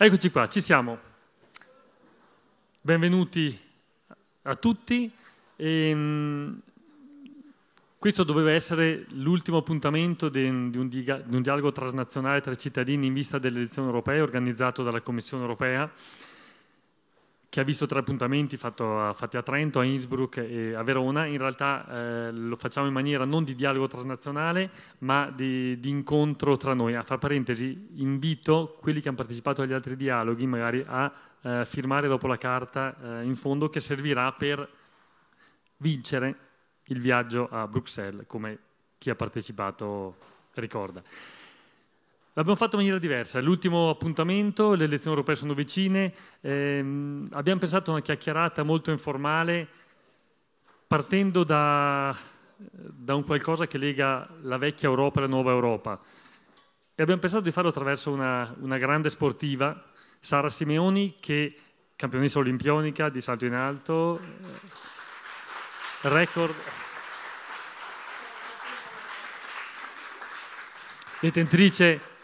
Eccoci qua, ci siamo. Benvenuti a tutti. Ehm, questo doveva essere l'ultimo appuntamento di un, dialogo transnazionale tra i cittadini in vista delle elezioni europee organizzato dalla Commissione europea che ha visto tre appuntamenti a, fatti a Trento, a Innsbruck e a Verona. In realtà eh, lo facciamo in maniera non di dialogo transnazionale, ma di, di incontro tra noi. A far parentesi, invito quelli che hanno partecipato agli altri dialoghi magari a eh, firmare dopo la carta eh, in fondo che servirà per vincere il viaggio a Bruxelles, come chi ha partecipato ricorda. L'abbiamo fatto in maniera diversa, l'ultimo appuntamento, le elezioni europee sono vicine, ehm, abbiamo pensato a una chiacchierata molto informale partendo da, da, un qualcosa che lega la vecchia Europa e la nuova Europa e abbiamo pensato di farlo attraverso una, una grande sportiva, Sara Simeoni, che campionessa olimpionica di salto in alto, eh, record... detentrice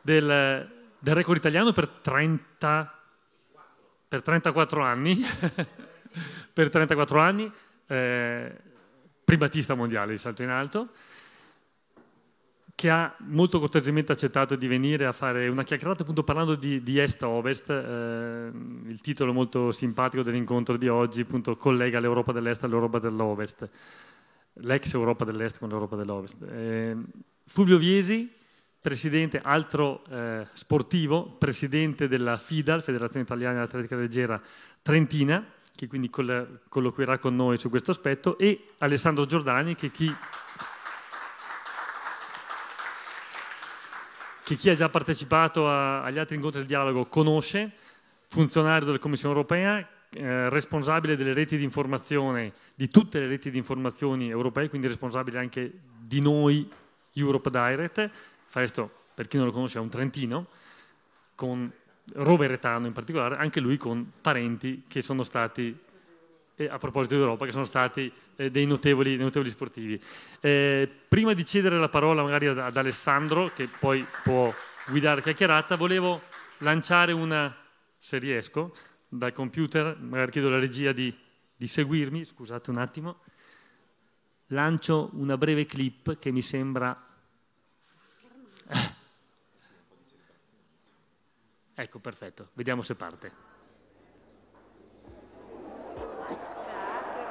del, del record italiano per, 30, per 34 anni, per 34 anni eh, primatista mondiale di salto in alto, che ha molto cortesemente accettato di venire a fare una chiacchierata appunto parlando di, di Est Ovest, eh, il titolo molto simpatico dell'incontro di oggi appunto collega l'Europa dell'Est all'Europa dell'Ovest, l'ex Europa dell'Est con l'Europa dell'Ovest. Eh, Fulvio Viesi, presidente, altro eh, sportivo, presidente della FIDA, Federazione Italiana di Atletica Leggera Trentina, che quindi coll colloquierà con noi su questo aspetto, e Alessandro Giordani, che chi... che chi ha già partecipato a, agli altri incontri del dialogo conosce, funzionario della Commissione europea, eh, responsabile delle reti di informazione, di tutte le reti di informazioni europee, quindi responsabile anche di noi, Europe Direct, Festo, per chi non lo conosce, è un trentino, con Roveretano in particolare, anche lui con parenti che sono stati, eh, a proposito d'Europa, che sono stati eh, dei, notevoli, dei, notevoli, sportivi. Eh, prima di cedere la parola magari ad, ad Alessandro, che poi può guidare la chiacchierata, volevo lanciare una, se riesco, dal computer, magari chiedo alla regia di, di seguirmi, scusate un attimo, lancio una breve clip che mi sembra Ecco, perfetto. Vediamo se parte.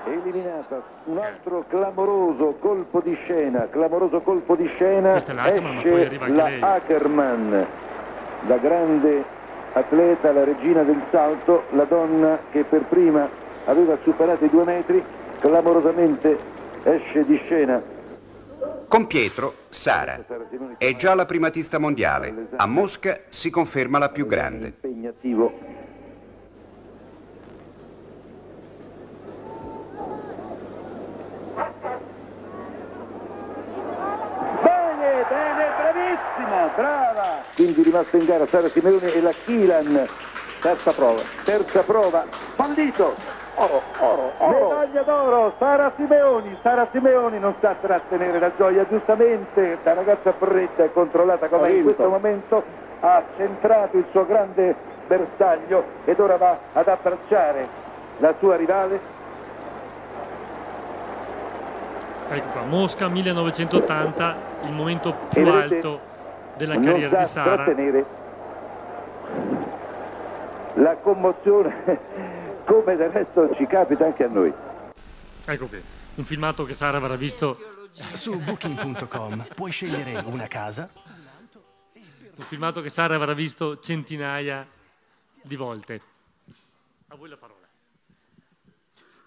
Eliminata, un eh. altro clamoroso colpo di scena, clamoroso colpo di scena, esce ma poi arriva anche la lei. Ackerman, la grande atleta, la regina del salto, la donna che per prima aveva superato i due metri, clamorosamente esce di scena con Pietro, Sara. È già la primatista mondiale. A Mosca si conferma la più grande. Bene, bene, brava! Quindi rimasta in gara Sara Simeone e la Kilan. Terza prova, terza prova, fallito, oro, oro, oro. Medaglia d'oro, Sara Simeoni, Sara Simeoni non sa trattenere la gioia, giustamente, la ragazza fredda e controllata come in questo momento ha centrato il suo grande bersaglio ed ora va ad abbracciare la sua rivale. Ecco qua, Mosca 1980, il momento più vedete, alto della carriera di Sara. Trattenere. La commozione come del resto ci capita anche a noi. Ecco qui, un filmato che Sara avrà visto. Su booking.com puoi scegliere una casa. Un filmato che Sara avrà visto centinaia di volte. A voi la parola.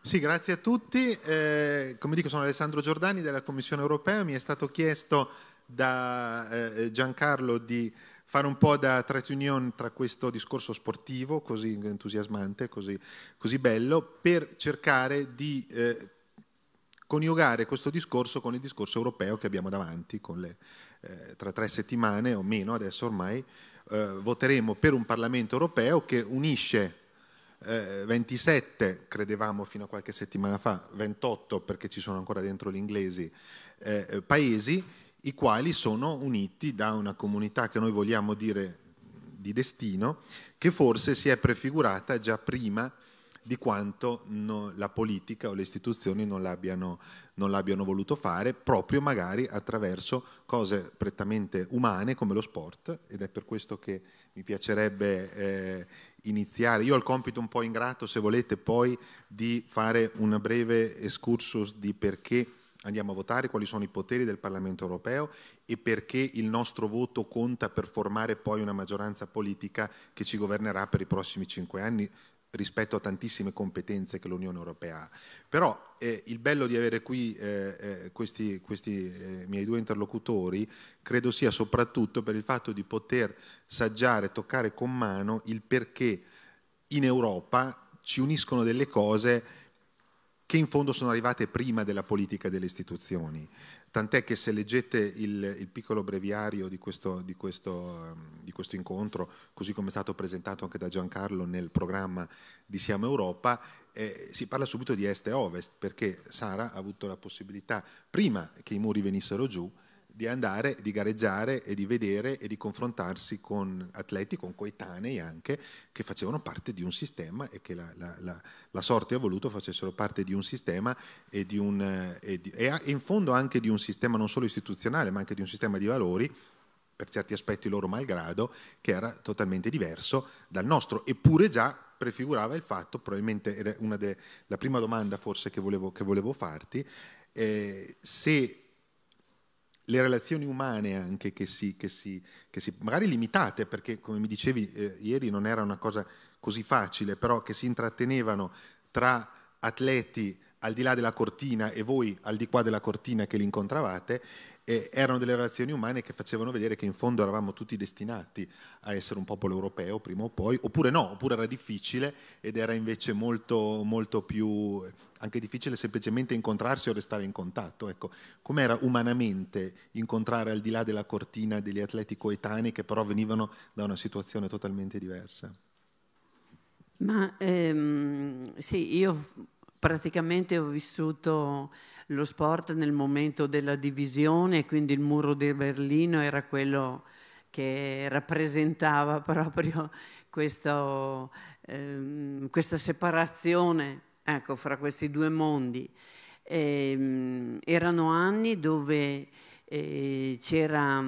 Sì, grazie a tutti. Eh, come dico, sono Alessandro Giordani della Commissione europea. Mi è stato chiesto da eh, Giancarlo di fare un po' da trade union tra questo discorso sportivo così entusiasmante, così, così bello, per cercare di eh, coniugare questo discorso con il discorso europeo che abbiamo davanti, le, eh, tra tre settimane o meno adesso ormai eh, voteremo per un Parlamento europeo che unisce 27, eh, credevamo fino a qualche settimana fa, 28 perché ci sono ancora dentro gli inglesi, eh, paesi i quali sono uniti da una comunità che noi vogliamo dire di destino, che forse si è prefigurata già prima di quanto no, la politica o le istituzioni non l'abbiano, non l'abbiano, voluto fare, proprio magari attraverso cose prettamente umane come lo sport, ed è per questo che mi piacerebbe eh, iniziare. Io ho il compito un po' ingrato, se volete, poi di fare un breve excursus di perché andiamo a votare, quali sono i poteri del Parlamento europeo e perché il nostro voto conta per formare poi una maggioranza politica che ci governerà per i prossimi cinque anni rispetto a tantissime competenze che l'Unione Europea ha. Però eh, il bello di avere qui eh, eh, questi, questi eh, miei due interlocutori credo sia soprattutto per il fatto di poter saggiare, toccare con mano il perché in Europa ci uniscono delle cose che in fondo sono arrivate prima della politica e delle istituzioni. Tant'è che se leggete il, il piccolo breviario di questo, di, questo, ehm, di questo, incontro, così come è stato presentato anche da Giancarlo nel programma di Siamo Europa, eh, si parla subito di est e ovest, perché Sara ha avuto la possibilità, prima che i muri venissero giù, di andare, di gareggiare e di vedere e di confrontarsi con atleti, con coetanei anche, che facevano parte di un sistema e che la, la, la, la sorte ha voluto facessero parte di un sistema e, di un, e, di, e, in fondo anche di un sistema non solo istituzionale ma anche di un sistema di valori per certi aspetti loro malgrado, che era totalmente diverso dal nostro, eppure già prefigurava il fatto, probabilmente era una delle, la prima domanda forse che volevo, che volevo farti, eh, se le relazioni umane anche che si, che si, che si magari limitate, perché come mi dicevi eh, ieri non era una cosa così facile, però che si intrattenevano tra atleti al di là della cortina e voi al di qua della cortina che li incontravate eh, erano delle relazioni umane che facevano vedere che in fondo eravamo tutti destinati a essere un popolo europeo prima o poi, oppure no, oppure era difficile ed era invece molto, molto più anche difficile semplicemente incontrarsi o restare in contatto. Ecco, com'era umanamente incontrare al di là della cortina degli atleti coetanei che però venivano da una situazione totalmente diversa? Ma ehm, sì, io praticamente ho vissuto lo sport nel momento della divisione, quindi il muro di Berlino era quello che rappresentava proprio questo, ehm, questa separazione ecco, fra questi due mondi. E, ehm, erano anni dove eh, c'era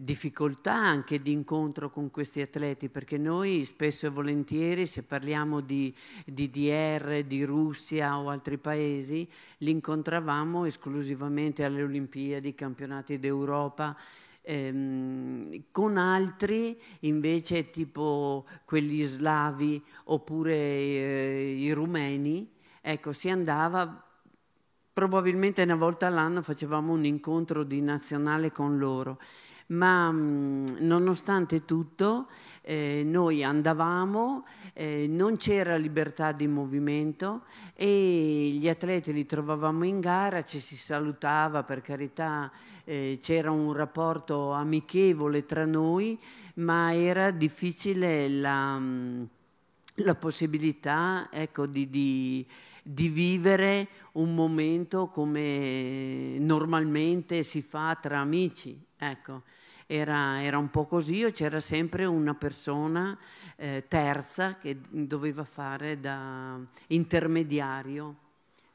difficoltà anche di incontro con questi atleti perché noi spesso e volentieri se parliamo di, di DR, di Russia o altri paesi li incontravamo esclusivamente alle Olimpiadi, campionati d'Europa ehm, con altri invece tipo quelli slavi oppure eh, i rumeni ecco si andava probabilmente una volta all'anno facevamo un incontro di nazionale con loro ma mh, mm, nonostante tutto eh, noi andavamo, eh, non c'era libertà di movimento e gli atleti li trovavamo in gara, ci si salutava, per carità eh, c'era un rapporto amichevole tra noi, ma era difficile la, mm, la possibilità ecco, di, di di vivere un momento come normalmente si fa tra amici. Ecco era, era un po' così, c'era sempre una persona eh, terza che doveva fare da intermediario.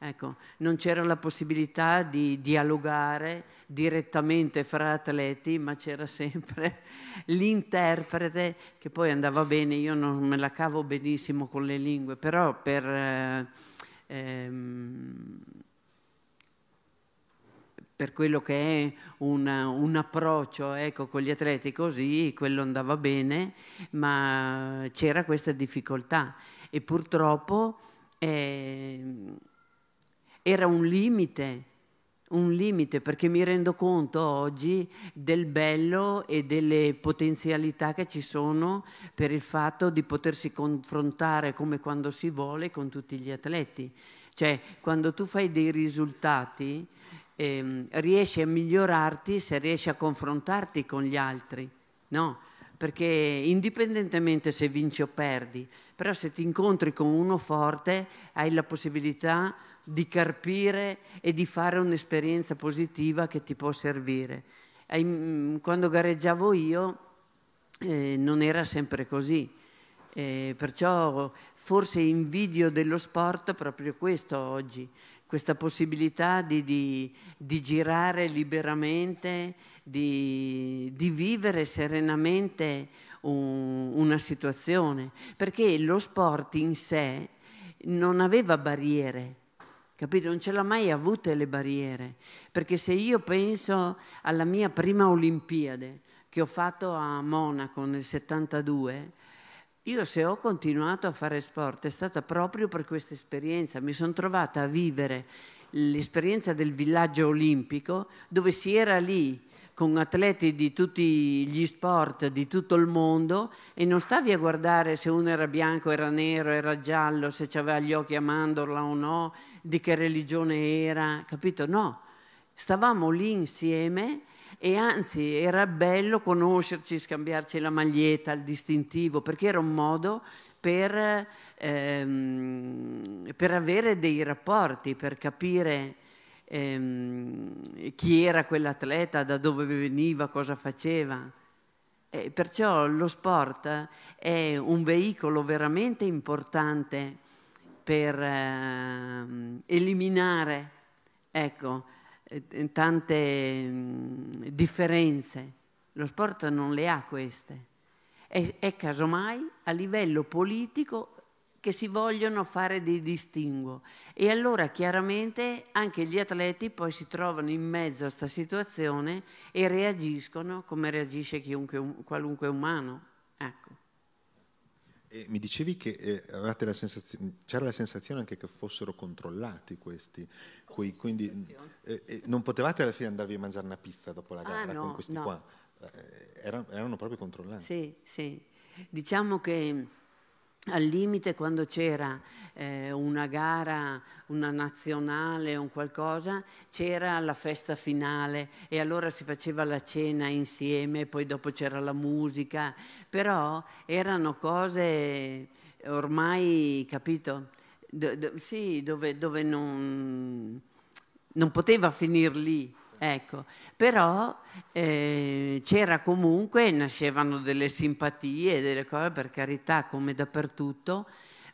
Ecco, non c'era la possibilità di dialogare direttamente fra atleti, ma c'era sempre l'interprete che poi andava bene, io non me la cavo benissimo con le lingue, però per... Eh, ehm, per quello che è una, un approccio ecco, con gli atleti così, quello andava bene, ma c'era questa difficoltà e purtroppo eh, era un limite, un limite perché mi rendo conto oggi del bello e delle potenzialità che ci sono per il fatto di potersi confrontare come quando si vuole con tutti gli atleti. Cioè, quando tu fai dei risultati, eh, riesci a migliorarti se riesci a confrontarti con gli altri, no? Perché indipendentemente se vinci o perdi, però se ti incontri con uno forte hai la possibilità di carpire e di fare un'esperienza positiva che ti può servire. Mm, quando gareggiavo io eh, non era sempre così, eh, perciò forse invidio dello sport proprio questo oggi, questa possibilità di, di, di girare liberamente, di, di vivere serenamente un, una situazione, perché lo sport in sé non aveva barriere, capito? Non ce l'ha mai avute le barriere, perché se io penso alla mia prima Olimpiade che ho fatto a Monaco nel 72, io se ho continuato a fare sport è stata proprio per questa esperienza, mi sono trovata a vivere l'esperienza del villaggio olimpico dove si era lì con atleti di tutti gli sport di tutto il mondo e non stavi a guardare se uno era bianco, era nero, era giallo, se aveva gli occhi a mandorla o no, di che religione era, capito? No, stavamo lì insieme e anzi era bello conoscerci, scambiarci la maglietta, il distintivo, perché era un modo per, ehm, per avere dei rapporti, per capire ehm, chi era quell'atleta, da dove veniva, cosa faceva. E perciò lo sport è un veicolo veramente importante per ehm, eliminare, ecco, eh, tante mm, differenze. Lo sport non le ha queste. È, è casomai a livello politico che si vogliono fare dei distinguo e allora chiaramente anche gli atleti poi si trovano in mezzo a questa situazione e reagiscono come reagisce chiunque, qualunque umano. Ecco. E mi dicevi che eh, la c'era la sensazione anche che fossero controllati questi, quei, quindi eh, eh, non potevate alla fine andarvi a mangiare una pizza dopo la ah, gara ah, no, con questi no. qua, eh, erano, erano, proprio controllati. Sì, sì, diciamo che al limite quando c'era eh, una gara, una nazionale o un qualcosa, c'era la festa finale e allora si faceva la cena insieme, poi dopo c'era la musica, però erano cose ormai, capito? Do, do, sì, dove, dove non, non poteva finir lì. Ecco, però eh, c'era comunque, nascevano delle simpatie, delle cose per carità come dappertutto,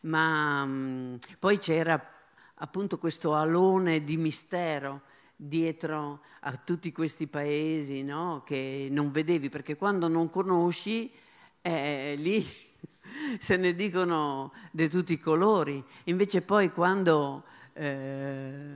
ma mh, mm, poi c'era appunto questo alone di mistero dietro a tutti questi paesi no? che non vedevi, perché quando non conosci eh, lì se ne dicono di tutti i colori, invece poi quando eh,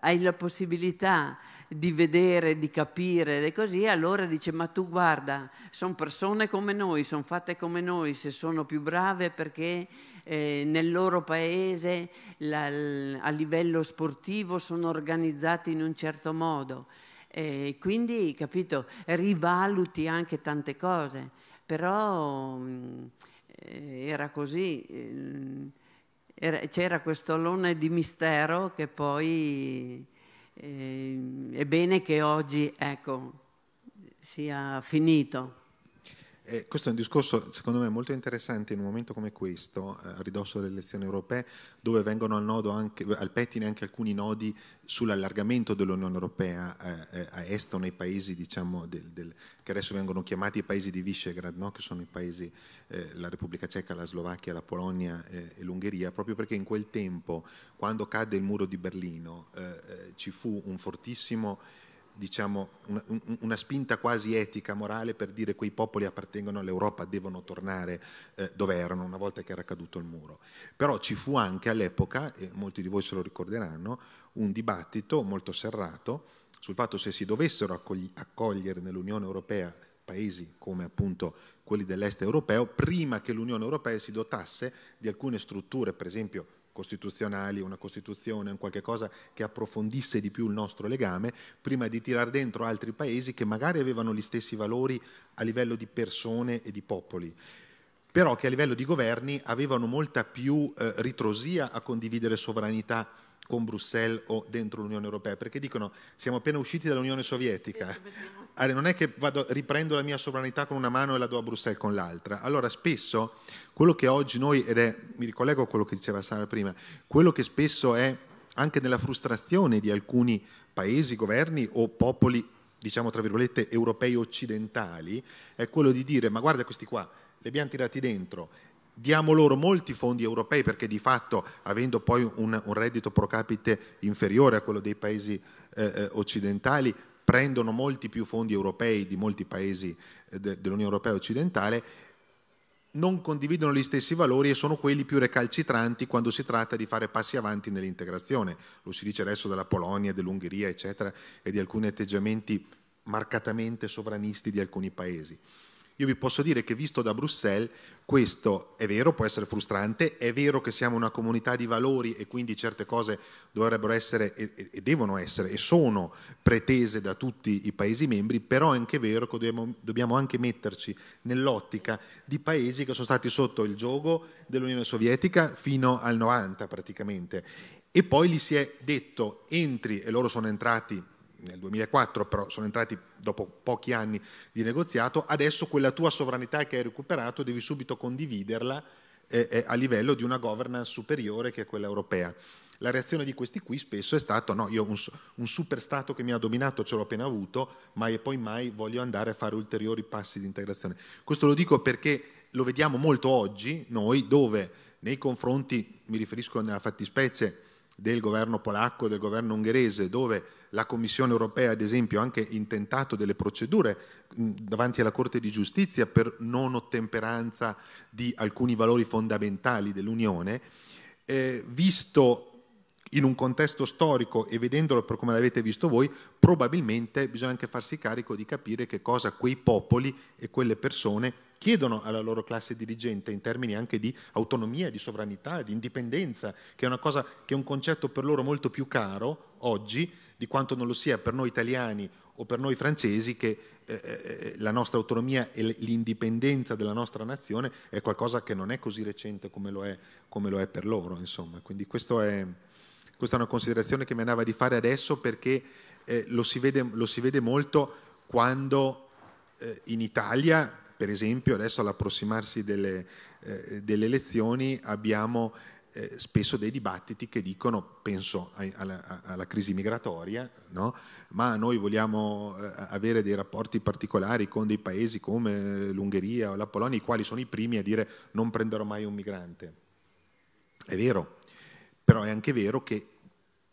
hai la possibilità di vedere, di capire e così, allora dice ma tu guarda, sono persone come noi, sono fatte come noi, se sono più brave perché eh, nel loro paese la, a livello sportivo sono organizzati in un certo modo. E quindi, capito, rivaluti anche tante cose, però mm, eh, era così mm, c'era questo lone di mistero che poi eh, è bene che oggi ecco, sia finito. Eh, questo è un discorso secondo me molto interessante in un momento come questo, eh, a ridosso delle elezioni europee, dove vengono al, anche, al pettine anche alcuni nodi sull'allargamento dell'Unione Europea eh, eh, a est o nei paesi diciamo, del, del, che adesso vengono chiamati i paesi di Visegrad, no? che sono i paesi, eh, la Repubblica Ceca, la Slovacchia, la Polonia e l'Ungheria, proprio perché in quel tempo, quando cadde il muro di Berlino, ci fu un fortissimo diciamo, una, una, spinta quasi etica, morale per dire quei popoli appartengono all'Europa, devono tornare eh, dove erano una volta che era caduto il muro. Però ci fu anche all'epoca, e molti di voi se lo ricorderanno, un dibattito molto serrato sul fatto se si dovessero accogliere nell'Unione Europea paesi come appunto quelli dell'est europeo, prima che l'Unione Europea si dotasse di alcune strutture, per esempio costituzionali, una Costituzione, un qualche cosa che approfondisse di più il nostro legame, prima di tirar dentro altri paesi che magari avevano gli stessi valori a livello di persone e di popoli però che a livello di governi avevano molta più eh, ritrosia a condividere sovranità con Bruxelles o dentro l'Unione Europea, perché dicono siamo appena usciti dall'Unione Sovietica, allora, non è che vado, riprendo la mia sovranità con una mano e la do a Bruxelles con l'altra. Allora spesso quello che oggi noi, ed è, mi ricollego a quello che diceva Sara prima, quello che spesso è anche nella frustrazione di alcuni paesi, governi o popoli, diciamo tra virgolette, europei occidentali, è quello di dire ma guarda questi qua, li abbiamo tirati dentro, diamo loro molti fondi europei perché di fatto avendo poi un, un reddito pro capite inferiore a quello dei paesi eh, eh, occidentali prendono molti più fondi europei di molti paesi eh, de, dell'Unione Europea occidentale non condividono gli stessi valori e sono quelli più recalcitranti quando si tratta di fare passi avanti nell'integrazione. Lo si dice adesso della Polonia, dell'Ungheria, eccetera, e di alcuni atteggiamenti marcatamente sovranisti di alcuni paesi. Io vi posso dire che visto da Bruxelles questo è vero, può essere frustrante, è vero che siamo una comunità di valori e quindi certe cose dovrebbero essere e, e devono essere e sono pretese da tutti i Paesi membri, però è anche vero che dobbiamo, dobbiamo anche metterci nell'ottica di paesi che sono stati sotto il gioco dell'Unione Sovietica fino al 90 praticamente e poi gli si è detto entri, e loro sono entrati nel 2004, però sono entrati dopo pochi anni di negoziato, adesso quella tua sovranità che hai recuperato devi subito condividerla eh, eh, a livello di una governance superiore che è quella europea. La reazione di questi qui spesso è stata no, io un, un super Stato che mi ha dominato ce l'ho appena avuto, ma e poi mai voglio andare a fare ulteriori passi di integrazione. Questo lo dico perché lo vediamo molto oggi noi dove nei confronti, mi riferisco nella fattispecie, del governo polacco, del governo ungherese, dove la Commissione europea, ad esempio, ha anche intentato delle procedure davanti alla Corte di giustizia per non ottemperanza di alcuni valori fondamentali dell'Unione, eh, visto in un contesto storico e vedendolo per come l'avete visto voi, probabilmente bisogna anche farsi carico di capire che cosa quei popoli e quelle persone chiedono alla loro classe dirigente in termini anche di autonomia, di sovranità, di indipendenza, che è, una cosa, che è un concetto per loro molto più caro oggi di quanto non lo sia per noi italiani o per noi francesi che eh, eh la nostra autonomia e l'indipendenza della nostra nazione è qualcosa che non è così recente come lo è, come lo è per loro. Insomma. Quindi è, questa è una considerazione che mi andava di fare adesso perché eh, lo, si vede, lo, si vede, molto quando eh, in Italia per esempio adesso all'approssimarsi delle, eh, delle elezioni abbiamo eh, spesso dei dibattiti che dicono, penso a, a, alla, crisi migratoria, no? ma noi vogliamo eh, avere dei rapporti particolari con dei paesi come l'Ungheria o la Polonia, i quali sono i primi a dire non prenderò mai un migrante. È vero, però è anche vero che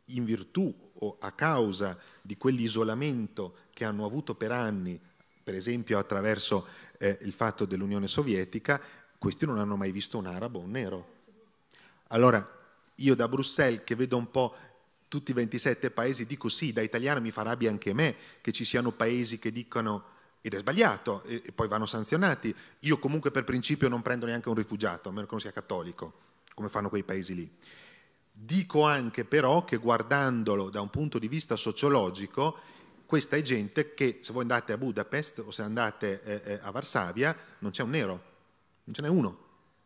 in virtù o a causa di quell'isolamento che hanno avuto per anni, per esempio attraverso eh, il fatto dell'Unione Sovietica, questi non hanno mai visto un arabo o un nero. Allora, io da Bruxelles che vedo un po' tutti i 27 paesi, dico sì, da italiano mi fa rabbia anche me che ci siano paesi che dicono ed è sbagliato e, e poi vanno sanzionati. Io comunque per principio non prendo neanche un rifugiato, a meno che non sia cattolico, come fanno quei paesi lì. Dico anche però che guardandolo da un punto di vista sociologico, questa è gente che se voi andate a Budapest o se andate eh, eh, a Varsavia non c'è un nero, non ce n'è uno,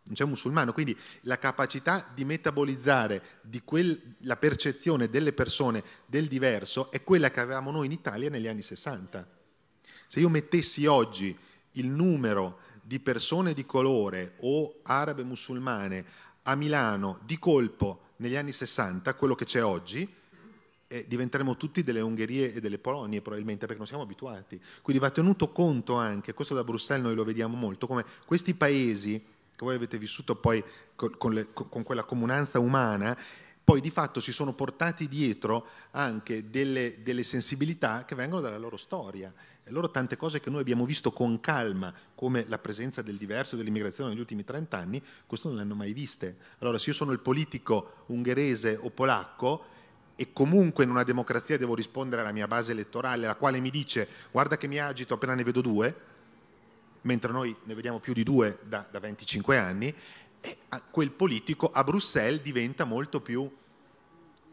non c'è un musulmano. Quindi la capacità di metabolizzare di quel, la percezione delle persone del diverso è quella che avevamo noi in Italia negli anni 60. Se io mettessi oggi il numero di persone di colore o arabe musulmane a Milano di colpo negli anni 60, quello che c'è oggi, eh, diventeremo tutti delle Ungherie e delle Polonie probabilmente perché non siamo abituati. Quindi va tenuto conto anche, questo da Bruxelles noi lo vediamo molto, come questi paesi che voi avete vissuto poi con, con, le, con quella comunanza umana, poi di fatto si sono portati dietro anche delle, delle, sensibilità che vengono dalla loro storia. E loro tante cose che noi abbiamo visto con calma, come la presenza del diverso e dell'immigrazione negli ultimi 30 anni, questo non le hanno mai viste. Allora se io sono il politico ungherese o polacco, e comunque in una democrazia devo rispondere alla mia base elettorale, la quale mi dice guarda che mi agito appena ne vedo due, mentre noi ne vediamo più di due da, da 25 anni, e quel politico a Bruxelles diventa molto più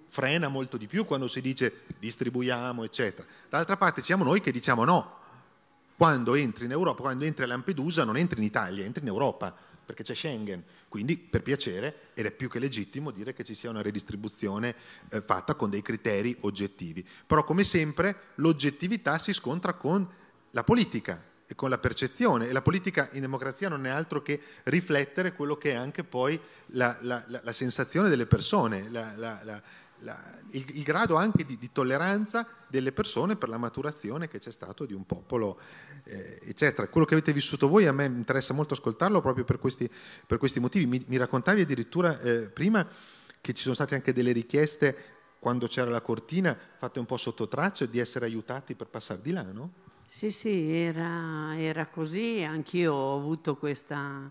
frena molto di più quando si dice distribuiamo, eccetera. D'altra parte siamo noi che diciamo no. Quando entri in Europa, quando entri a Lampedusa, non entri in Italia, entri in Europa, perché c'è Schengen. Quindi per piacere ed è più che legittimo dire che ci sia una redistribuzione eh, fatta con dei criteri oggettivi. Però come sempre l'oggettività si scontra con la politica e con la percezione e la politica in democrazia non è altro che riflettere quello che è anche poi la, la, la, la sensazione delle persone, la, la, il, il, grado anche di, di, tolleranza delle persone per la maturazione che c'è stato di un popolo, eh, eccetera. Quello che avete vissuto voi a me interessa molto ascoltarlo proprio per questi, per questi motivi. Mi, mi, raccontavi addirittura eh, prima che ci sono state anche delle richieste quando c'era la cortina, fatte un po' sotto traccia, di essere aiutati per passare di là, no? Sì, sì, era, era così, anch'io ho avuto questa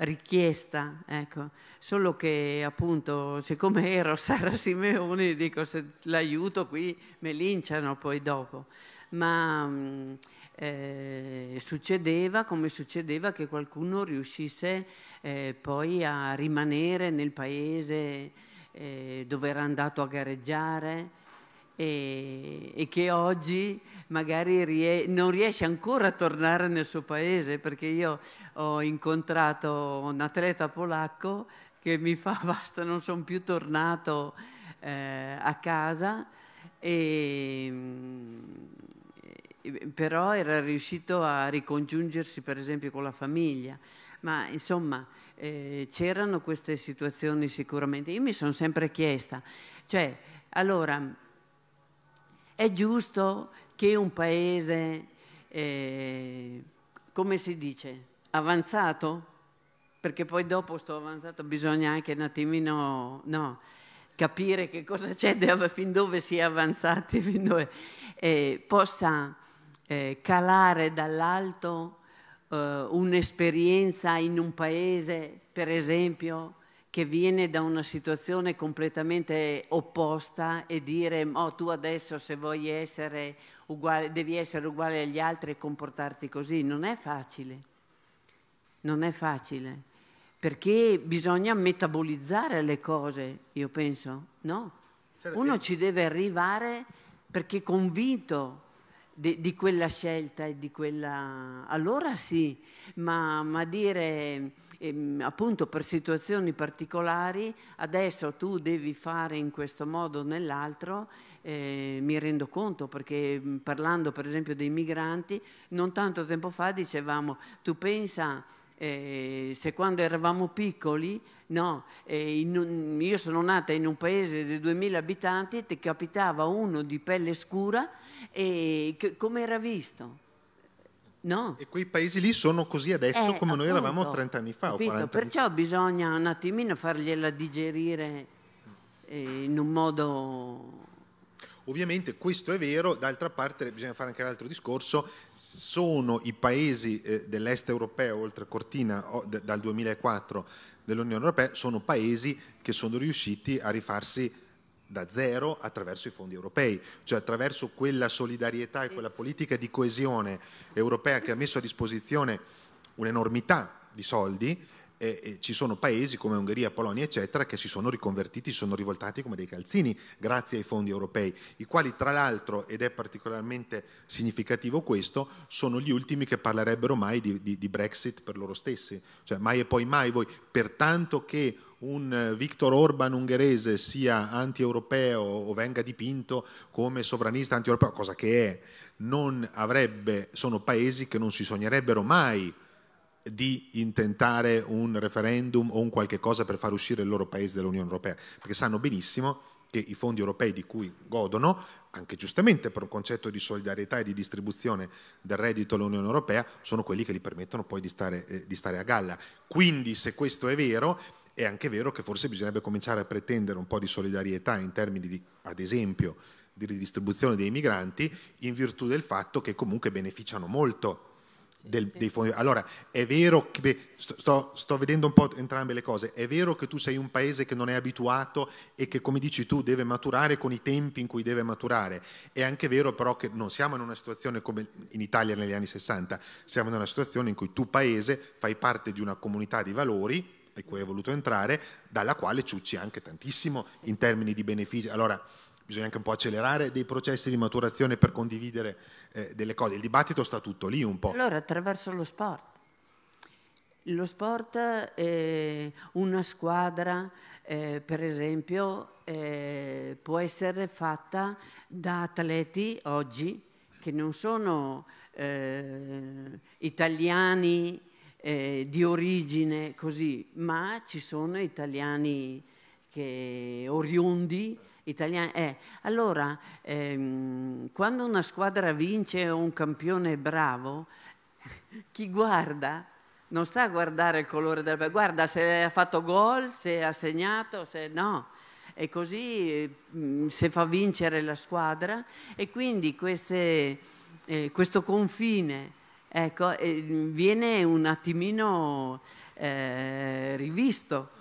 richiesta, ecco. solo che appunto siccome ero Sara Simeoni dico se l'aiuto qui me linciano poi dopo, ma mm, eh, succedeva come succedeva che qualcuno riuscisse eh, poi a rimanere nel paese eh, dove era andato a gareggiare e, e che oggi magari rie- non riesce ancora a tornare nel suo paese perché io ho incontrato un atleta polacco che mi fa basta non sono più tornato eh, a casa mm, e, però era riuscito a ricongiungersi per esempio con la famiglia ma insomma eh, c'erano queste situazioni sicuramente io mi sono sempre chiesta cioè allora è giusto che un paese, eh, come si dice, avanzato, perché poi dopo sto avanzato bisogna anche un attimino no, capire che cosa c'è, fin dove si è avanzati, fin dove, eh, possa eh, calare dall'alto eh, un'esperienza in un paese, per esempio, che viene da una situazione completamente opposta e dire oh, tu adesso se vuoi essere uguale, devi essere uguale agli altri e comportarti così, non è facile, non è facile, perché bisogna metabolizzare le cose, io penso, no? Certo. Uno ci deve arrivare perché è convinto di, di, quella scelta e di quella... Allora sì, ma, ma dire ehm, appunto per situazioni particolari, adesso tu devi fare in questo modo o nell'altro, eh, mi rendo conto perché mm, parlando per esempio dei migranti, non tanto tempo fa dicevamo, tu pensa... Eh, se quando eravamo piccoli, no, eh, un, io sono nata in un paese di 2000 abitanti, ti capitava uno di pelle scura e che, come era visto? No. E quei paesi lì sono così adesso eh, come appunto, noi eravamo 30 anni fa capito, o 40 Perciò fa. bisogna un attimino fargliela digerire eh, in un modo... Ovviamente questo è vero, d'altra parte bisogna fare anche l'altro discorso, sono i paesi eh, dell'est europeo, oltre Cortina, oh, d- dal 2004 dell'Unione Europea, sono paesi che sono riusciti a rifarsi da zero attraverso i fondi europei, cioè attraverso quella solidarietà e quella politica di coesione europea che ha messo a disposizione un'enormità di soldi eh, eh, ci sono paesi come Ungheria, Polonia, eccetera, che si sono riconvertiti, si sono rivoltati come dei calzini grazie ai fondi europei, i quali tra l'altro, ed è particolarmente significativo questo, sono gli ultimi che parlerebbero mai di, di, di Brexit per loro stessi, cioè mai e poi mai voi, pertanto che un eh, Viktor Orban ungherese sia anti-europeo o venga dipinto come sovranista anti-europeo, cosa che è, non avrebbe, sono paesi che non si sognerebbero mai di intentare un referendum o un qualche cosa per far uscire il loro paese dall'Unione Europea, perché sanno benissimo che i fondi europei di cui godono, anche giustamente per un concetto di solidarietà e di distribuzione del reddito all'Unione Europea, sono quelli che gli permettono poi di stare, eh, di stare a galla. Quindi se questo è vero, è anche vero che forse bisognerebbe cominciare a pretendere un po' di solidarietà in termini di, ad esempio, di ridistribuzione dei migranti in virtù del fatto che comunque beneficiano molto del, dei fondi. Allora, è vero che sto, sto, vedendo un po' entrambe le cose. È vero che tu sei un paese che non è abituato e che, come dici tu, deve maturare con i tempi in cui deve maturare. È anche vero, però, che non siamo in una situazione come in Italia negli anni 60, siamo in una situazione in cui tu, paese, fai parte di una comunità di valori di cui hai voluto entrare, dalla quale ciucci anche tantissimo in termini di benefici. Allora, bisogna anche un po' accelerare dei processi di maturazione per condividere eh, delle cose. Il dibattito sta tutto lì un po'. Allora, attraverso lo sport. Lo sport, eh, una squadra, eh, per esempio, eh, può essere fatta da atleti oggi che non sono eh, italiani eh, di origine così, ma ci sono italiani che, oriundi. Italiani, eh, allora, ehm, quando una squadra vince o un campione è bravo, chi guarda non sta a guardare il colore del guarda se ha fatto gol, se ha segnato, se no. E così mm, se fa vincere la squadra e quindi queste, eh, questo confine ecco, viene un attimino eh, rivisto.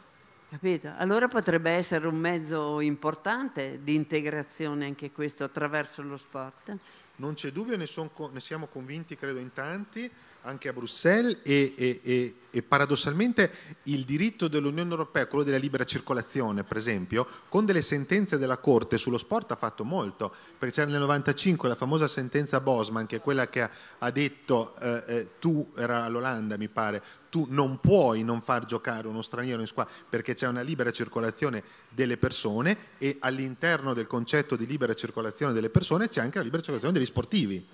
Capito? Allora potrebbe essere un mezzo importante di integrazione anche questo attraverso lo sport. Non c'è dubbio, ne, son, ne siamo convinti, credo, in tanti anche a Bruxelles e, e, e, e paradossalmente il diritto dell'Unione Europea, quello della libera circolazione per esempio, con delle sentenze della Corte sullo sport ha fatto molto, perché c'era nel 95 la famosa sentenza Bosman che è quella che ha, detto eh, eh, tu, era l'Olanda mi pare, tu non puoi non far giocare uno straniero in squadra perché c'è una libera circolazione delle persone e all'interno del concetto di libera circolazione delle persone c'è anche la libera circolazione degli sportivi.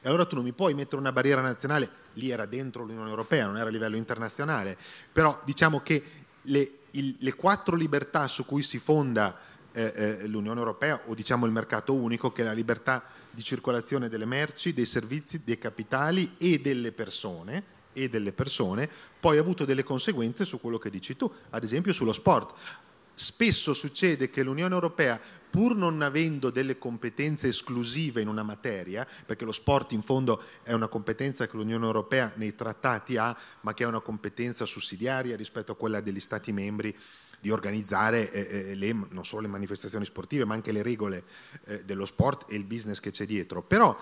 E allora tu non mi puoi mettere una barriera nazionale, lì era dentro l'Unione Europea, non era a livello internazionale, però diciamo che le, il, le quattro libertà su cui si fonda eh, eh, l'Unione Europea o diciamo il mercato unico, che è la libertà di circolazione delle merci, dei servizi, dei capitali e delle persone, e delle persone, poi ha avuto delle conseguenze su quello che dici tu, ad esempio sullo sport spesso succede che l'Unione Europea, pur non avendo delle competenze esclusive in una materia, perché lo sport in fondo è una competenza che l'Unione Europea nei trattati ha, ma che è una competenza sussidiaria rispetto a quella degli Stati membri di organizzare eh, eh le, non solo le manifestazioni sportive, ma anche le regole eh, dello sport e il business che c'è dietro. Però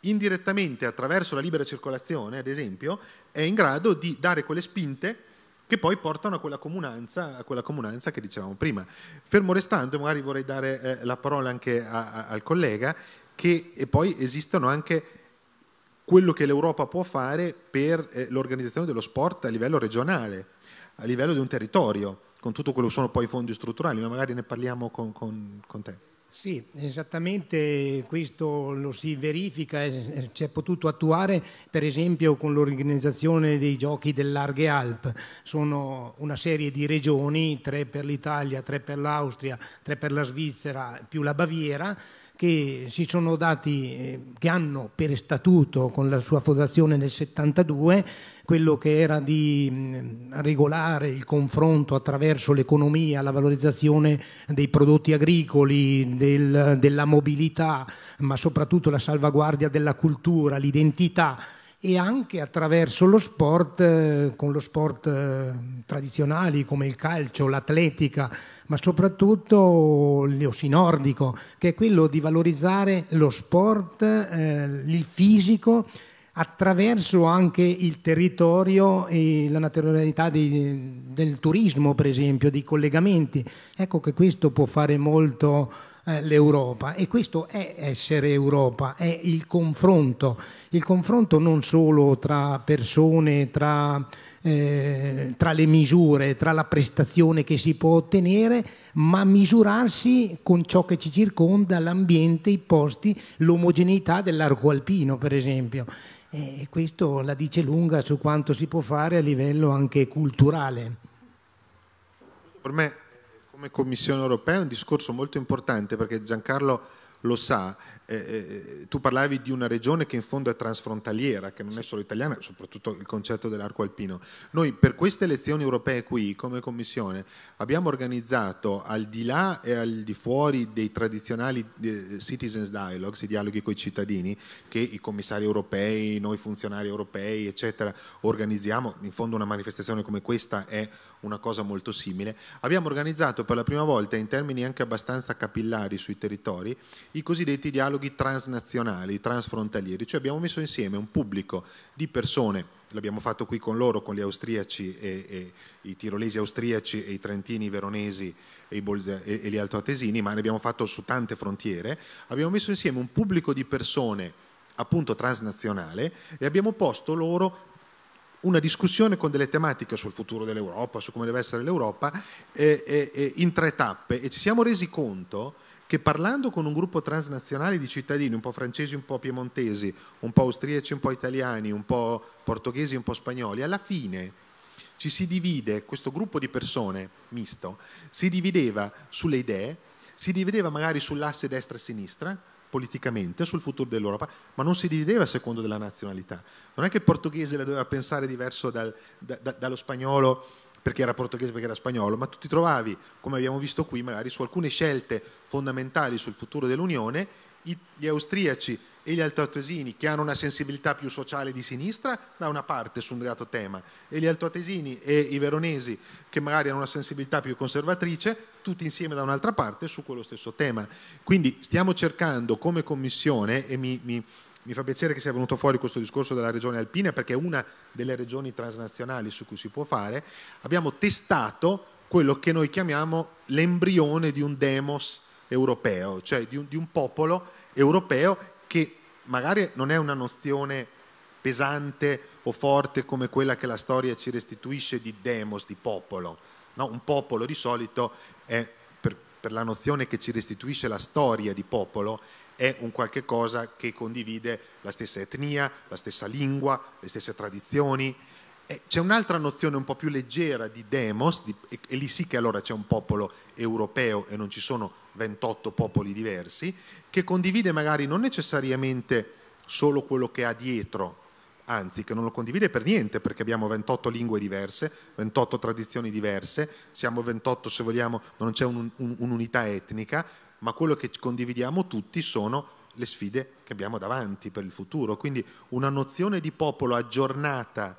indirettamente attraverso la libera circolazione, ad esempio, è in grado di dare quelle spinte che poi portano a quella comunanza, a quella comunanza che dicevamo prima. Fermo restando, magari vorrei dare eh, la parola anche a, a, al collega, che poi esistono anche quello che l'Europa può fare per eh, l'organizzazione dello sport a livello regionale, a livello di un territorio, con tutto quello che sono poi i fondi strutturali, ma magari ne parliamo con, con, con te. Sì, esattamente questo lo si verifica, e si è potuto attuare per esempio con l'organizzazione dei giochi del Larghe Alp, sono una serie di regioni, tre per l'Italia, tre per l'Austria, tre per la Svizzera più la Baviera, che, dati, eh, che hanno per statuto con la sua fondazione nel 72 quello che era di mm, regolare il confronto attraverso l'economia, la valorizzazione dei prodotti agricoli, del, della mobilità, ma soprattutto la salvaguardia della cultura, l'identità, e anche attraverso lo sport, eh, con lo sport eh, tradizionali come il calcio, l'atletica, ma soprattutto l'eosinordico, che è quello di valorizzare lo sport, eh, il fisico, attraverso anche il territorio e la naturalità di, del turismo, per esempio, dei collegamenti. Ecco che questo può fare molto eh, l'Europa e questo è essere Europa, è il confronto, il confronto non solo tra persone, tra, eh, tra le misure, tra la prestazione che si può ottenere, ma misurarsi con ciò che ci circonda, l'ambiente, i posti, l'omogeneità dell'arco alpino per esempio. E questo la dice lunga su quanto si può fare a livello anche culturale. Per me come Commissione europea è un discorso molto importante perché Giancarlo lo sa, eh, eh, tu parlavi di una regione che in fondo è transfrontaliera, che non è solo italiana, soprattutto il concetto dell'arco alpino. Noi per queste elezioni europee qui, come Commissione, abbiamo organizzato al di là e al di fuori dei tradizionali eh, citizens dialogues, i dialoghi con i cittadini, che i commissari europei, noi funzionari europei, eccetera, organizziamo. In fondo una manifestazione come questa è una cosa molto simile. Abbiamo organizzato per la prima volta in termini anche abbastanza capillari sui territori i cosiddetti dialoghi dialoghi transnazionali, transfrontalieri, cioè abbiamo messo insieme un pubblico di persone, l'abbiamo fatto qui con loro, con gli austriaci, e, e, i tirolesi austriaci e i trentini, i veronesi e, i bolze, e, e gli altoatesini, ma ne abbiamo fatto su tante frontiere, abbiamo messo insieme un pubblico di persone appunto transnazionale e abbiamo posto loro una discussione con delle tematiche sul futuro dell'Europa, su come deve essere l'Europa, eh, eh, in tre tappe e ci siamo resi conto che parlando con un gruppo transnazionale di cittadini, un po' francesi, un po' piemontesi, un po' austriaci, un po' italiani, un po' portoghesi, un po' spagnoli, alla fine ci si divide, questo gruppo di persone misto, si divideva sulle idee, si divideva magari sull'asse destra e sinistra, politicamente sul futuro dell'Europa, ma non si divideva secondo della nazionalità. Non è che il portoghese la doveva pensare diverso dal, da, da, dallo spagnolo perché era portoghese, perché era spagnolo, ma tu ti trovavi, come abbiamo visto qui, magari su alcune scelte fondamentali sul futuro dell'Unione, gli austriaci e gli altoatesini che hanno una sensibilità più sociale di sinistra da una parte su un dato tema e gli altoatesini e i veronesi che magari hanno una sensibilità più conservatrice tutti insieme da un'altra parte su quello stesso tema. Quindi stiamo cercando come commissione e mi, mi mi fa piacere che sia venuto fuori questo discorso della regione alpina perché è una delle regioni transnazionali su cui si può fare, abbiamo testato quello che noi chiamiamo l'embrione di un demos europeo, cioè di un, di un popolo europeo che magari non è una nozione pesante o forte come quella che la storia ci restituisce di demos, di popolo. No? Un popolo di solito è, per, per la nozione che ci restituisce la storia di popolo, è un qualche cosa che condivide la stessa etnia, la stessa lingua, le stesse tradizioni. C'è un'altra nozione un po' più leggera di demos, di, e, e lì sì che allora c'è un popolo europeo e non ci sono 28 popoli diversi, che condivide magari non necessariamente solo quello che ha dietro, anzi che non lo condivide per niente perché abbiamo 28 lingue diverse, 28 tradizioni diverse, siamo 28 se vogliamo, non c'è un'unità un, un etnica, ma quello che condividiamo tutti sono le sfide che abbiamo davanti per il futuro. Quindi una nozione di popolo aggiornata,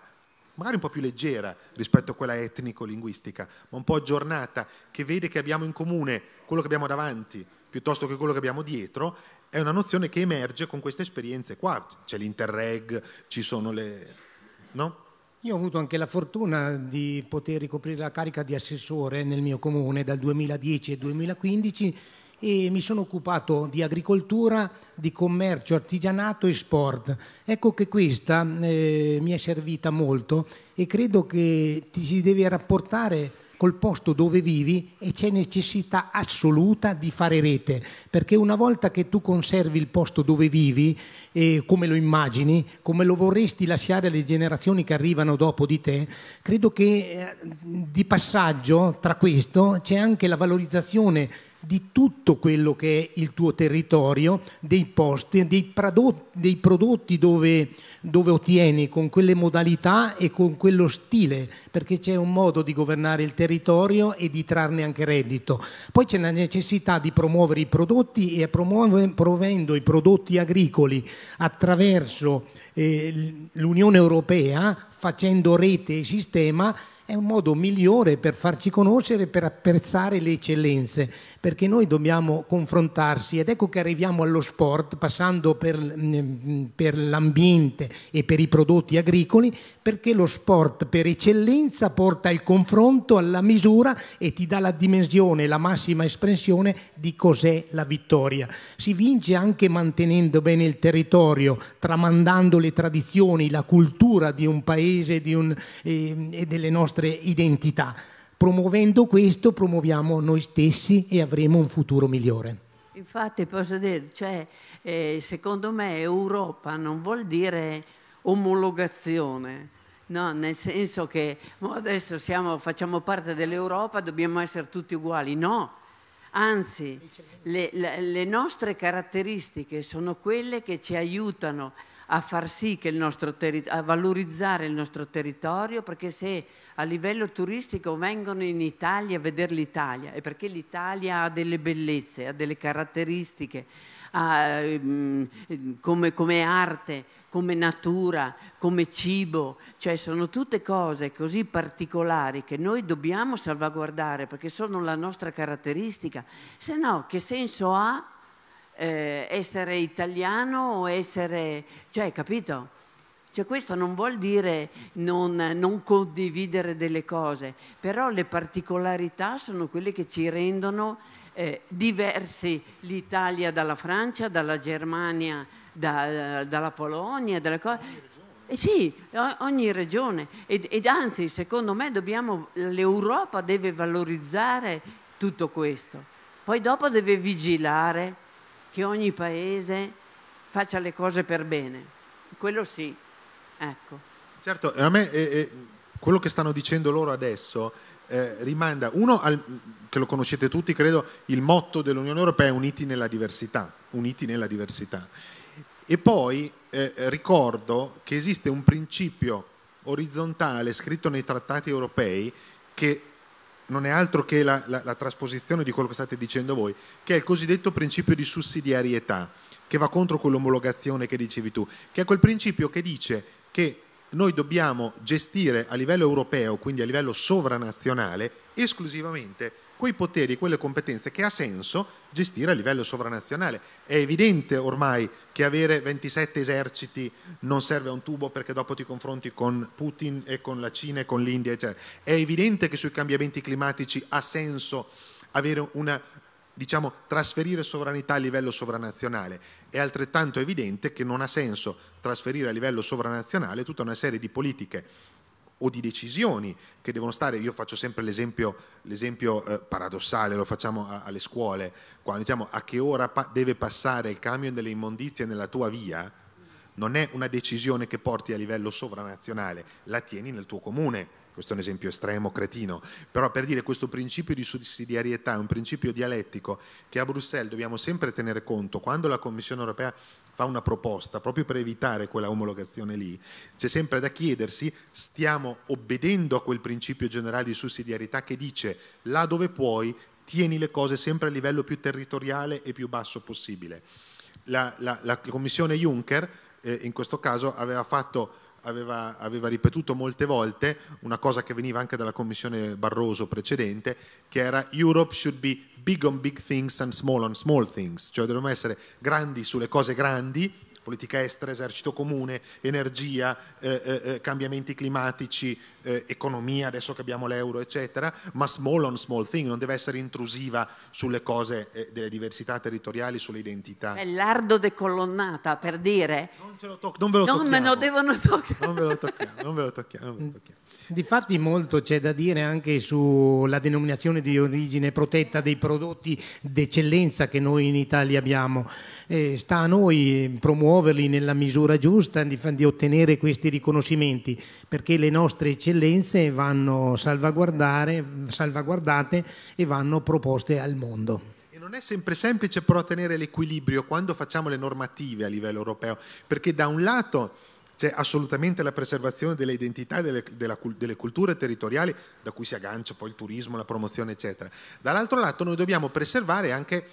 magari un po' più leggera rispetto a quella etnico-linguistica, ma un po' aggiornata, che vede che abbiamo in comune quello che abbiamo davanti piuttosto che quello che abbiamo dietro, è una nozione che emerge con queste esperienze qua. C'è l'Interreg, ci sono le... No? Io ho avuto anche la fortuna di poter ricoprire la carica di assessore nel mio comune dal 2010 al 2015 e mi sono occupato di agricoltura, di commercio, artigianato e sport. Ecco che questa eh, mi è servita molto e credo che ti si deve rapportare col posto dove vivi e c'è necessità assoluta di fare rete, perché una volta che tu conservi il posto dove vivi, e eh, come lo immagini, come lo vorresti lasciare alle generazioni che arrivano dopo di te, credo che eh, di passaggio tra questo c'è anche la valorizzazione di tutto quello che è il tuo territorio, dei posti, dei, prodotti, dei prodotti dove, dove, ottieni con quelle modalità e con quello stile, perché c'è un modo di governare il territorio e di trarne anche reddito. Poi c'è la necessità di promuovere i prodotti e promuovendo i prodotti agricoli attraverso eh, l'Unione Europea, facendo rete e sistema, è un modo migliore per farci conoscere, per apprezzare le eccellenze perché noi dobbiamo confrontarsi ed ecco che arriviamo allo sport passando per, mm, per l'ambiente e per i prodotti agricoli perché lo sport per eccellenza porta il confronto alla misura e ti dà la dimensione, la massima espressione di cos'è la vittoria. Si vince anche mantenendo bene il territorio, tramandando le tradizioni, la cultura di un paese di un, eh, e delle nostre identità. Promuovendo questo promuoviamo noi stessi e avremo un futuro migliore. Infatti posso dire, cioè, eh, secondo me Europa non vuol dire omologazione, no? nel senso che adesso siamo, facciamo parte dell'Europa, dobbiamo essere tutti uguali, no. Anzi, le, le nostre caratteristiche sono quelle che ci aiutano a far sì che il nostro territorio, a valorizzare il nostro territorio, perché se a livello turistico vengono in Italia a vedere l'Italia, è perché l'Italia ha delle bellezze, ha delle caratteristiche, ha, ehm, come, come arte, come natura, come cibo, cioè sono tutte cose così particolari che noi dobbiamo salvaguardare perché sono la nostra caratteristica, se no che senso ha eh, essere italiano o essere... cioè, capito? Cioè, questo non vuol dire non, non, condividere delle cose, però le particolarità sono quelle che ci rendono eh, diversi l'Italia dalla Francia, dalla Germania, da, dalla Polonia, dalle cose. Eh sì, ogni regione. Ed, ed anzi, secondo me, dobbiamo, l'Europa deve valorizzare tutto questo. Poi dopo deve vigilare che ogni paese faccia le cose per bene. Quello sì, ecco. Certo, a me eh, quello che stanno dicendo loro adesso eh, rimanda, uno, al, che lo conoscete tutti, credo, il motto dell'Unione Europea è uniti nella diversità, uniti nella diversità. E poi eh, ricordo che esiste un principio orizzontale scritto nei trattati europei che non è altro che la, la, la trasposizione di quello che state dicendo voi, che è il cosiddetto principio di sussidiarietà, che va contro quell'omologazione che dicevi tu, che è quel principio che dice che noi dobbiamo gestire a livello europeo, quindi a livello sovranazionale, esclusivamente quei poteri e quelle competenze che ha senso gestire a livello sovranazionale. È evidente ormai che avere 27 eserciti non serve a un tubo perché dopo ti confronti con Putin e con la Cina e con l'India, eccetera. È evidente che sui cambiamenti climatici ha senso avere una diciamo, trasferire sovranità a livello sovranazionale. È altrettanto evidente che non ha senso trasferire a livello sovranazionale tutta una serie di politiche o di decisioni che devono stare, io faccio sempre l'esempio, l'esempio eh, paradossale, lo facciamo a, alle scuole, quando diciamo a che ora pa- deve passare il camion delle immondizie nella tua via, non è una decisione che porti a livello sovranazionale, la tieni nel tuo comune. Questo è un esempio estremo, cretino, però per dire questo principio di sussidiarietà è un principio dialettico che a Bruxelles dobbiamo sempre tenere conto. Quando la Commissione europea fa una proposta proprio per evitare quella omologazione lì, c'è sempre da chiedersi, stiamo obbedendo a quel principio generale di sussidiarietà che dice là dove puoi tieni le cose sempre a livello più territoriale e più basso possibile. La, la, la Commissione Juncker eh, in questo caso aveva fatto aveva, aveva, ripetuto molte volte, una cosa che veniva anche dalla commissione Barroso precedente, che era Europe should be big on big things and small on small things, cioè dovremmo essere grandi sulle cose grandi politica estera, esercito comune, energia, eh, eh, eh, cambiamenti climatici, eh, economia, adesso che abbiamo l'euro, eccetera, ma small on small thing, non deve essere intrusiva sulle cose eh, delle diversità territoriali, sulle identità. È l'ardo decolonnata per dire... Non, ve lo tocchiamo. Non me lo devono toccare. Non ve lo tocchiamo, non ve lo mm. tocchiamo. Difatti molto c'è da dire anche sulla denominazione di origine protetta dei prodotti d'eccellenza che noi in Italia abbiamo. Eh, sta a noi promuovere promuoverli nella misura giusta, di, di ottenere questi riconoscimenti, perché le nostre eccellenze vanno salvaguardate e vanno proposte al mondo non è sempre semplice però tenere l'equilibrio quando facciamo le normative a livello europeo, perché da un lato c'è assolutamente la preservazione delle identità e delle, delle, culture territoriali da cui si aggancia poi il turismo, la promozione eccetera. Dall'altro lato noi dobbiamo preservare anche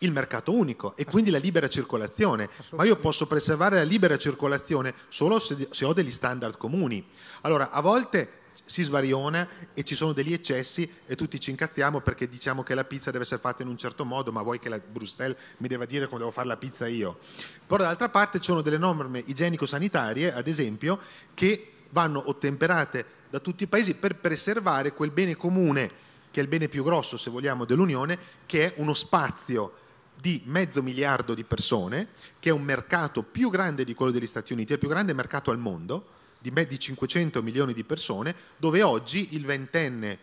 il mercato unico e certo. quindi la libera circolazione, ma io posso preservare la libera circolazione solo se, se ho degli standard comuni. Allora, a volte si svariona e ci sono degli eccessi e tutti ci incazziamo perché diciamo che la pizza deve essere fatta in un certo modo, ma vuoi che la Bruxelles mi debba dire come devo fare la pizza io? Però dall'altra parte ci sono delle norme igienico-sanitarie, ad esempio, che vanno ottemperate da tutti i paesi per preservare quel bene comune, che è il bene più grosso, se vogliamo, dell'Unione, che è uno spazio di mezzo miliardo di persone, che è un mercato più grande di quello degli Stati Uniti, è il più grande mercato al mondo, di, di 500 milioni di persone, dove oggi il ventenne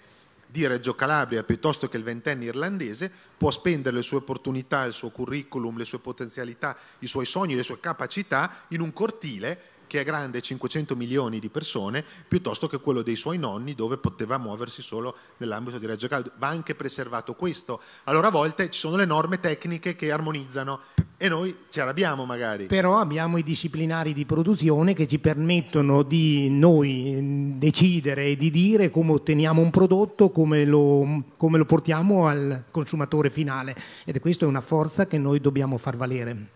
di Reggio Calabria piuttosto che il ventenne irlandese può spendere le sue opportunità, il suo curriculum, le sue potenzialità, i suoi sogni, le sue capacità in un cortile che è grande 500 milioni di persone, piuttosto che quello dei suoi nonni dove poteva muoversi solo nell'ambito di Reggio Calabria. Va anche preservato questo. Allora a volte ci sono le norme tecniche che armonizzano e noi ci arrabbiamo magari. Però abbiamo i disciplinari di produzione che ci permettono di noi mm, decidere e di dire come otteniamo un prodotto, come lo, come lo portiamo al consumatore finale ed questa è una forza che noi dobbiamo far valere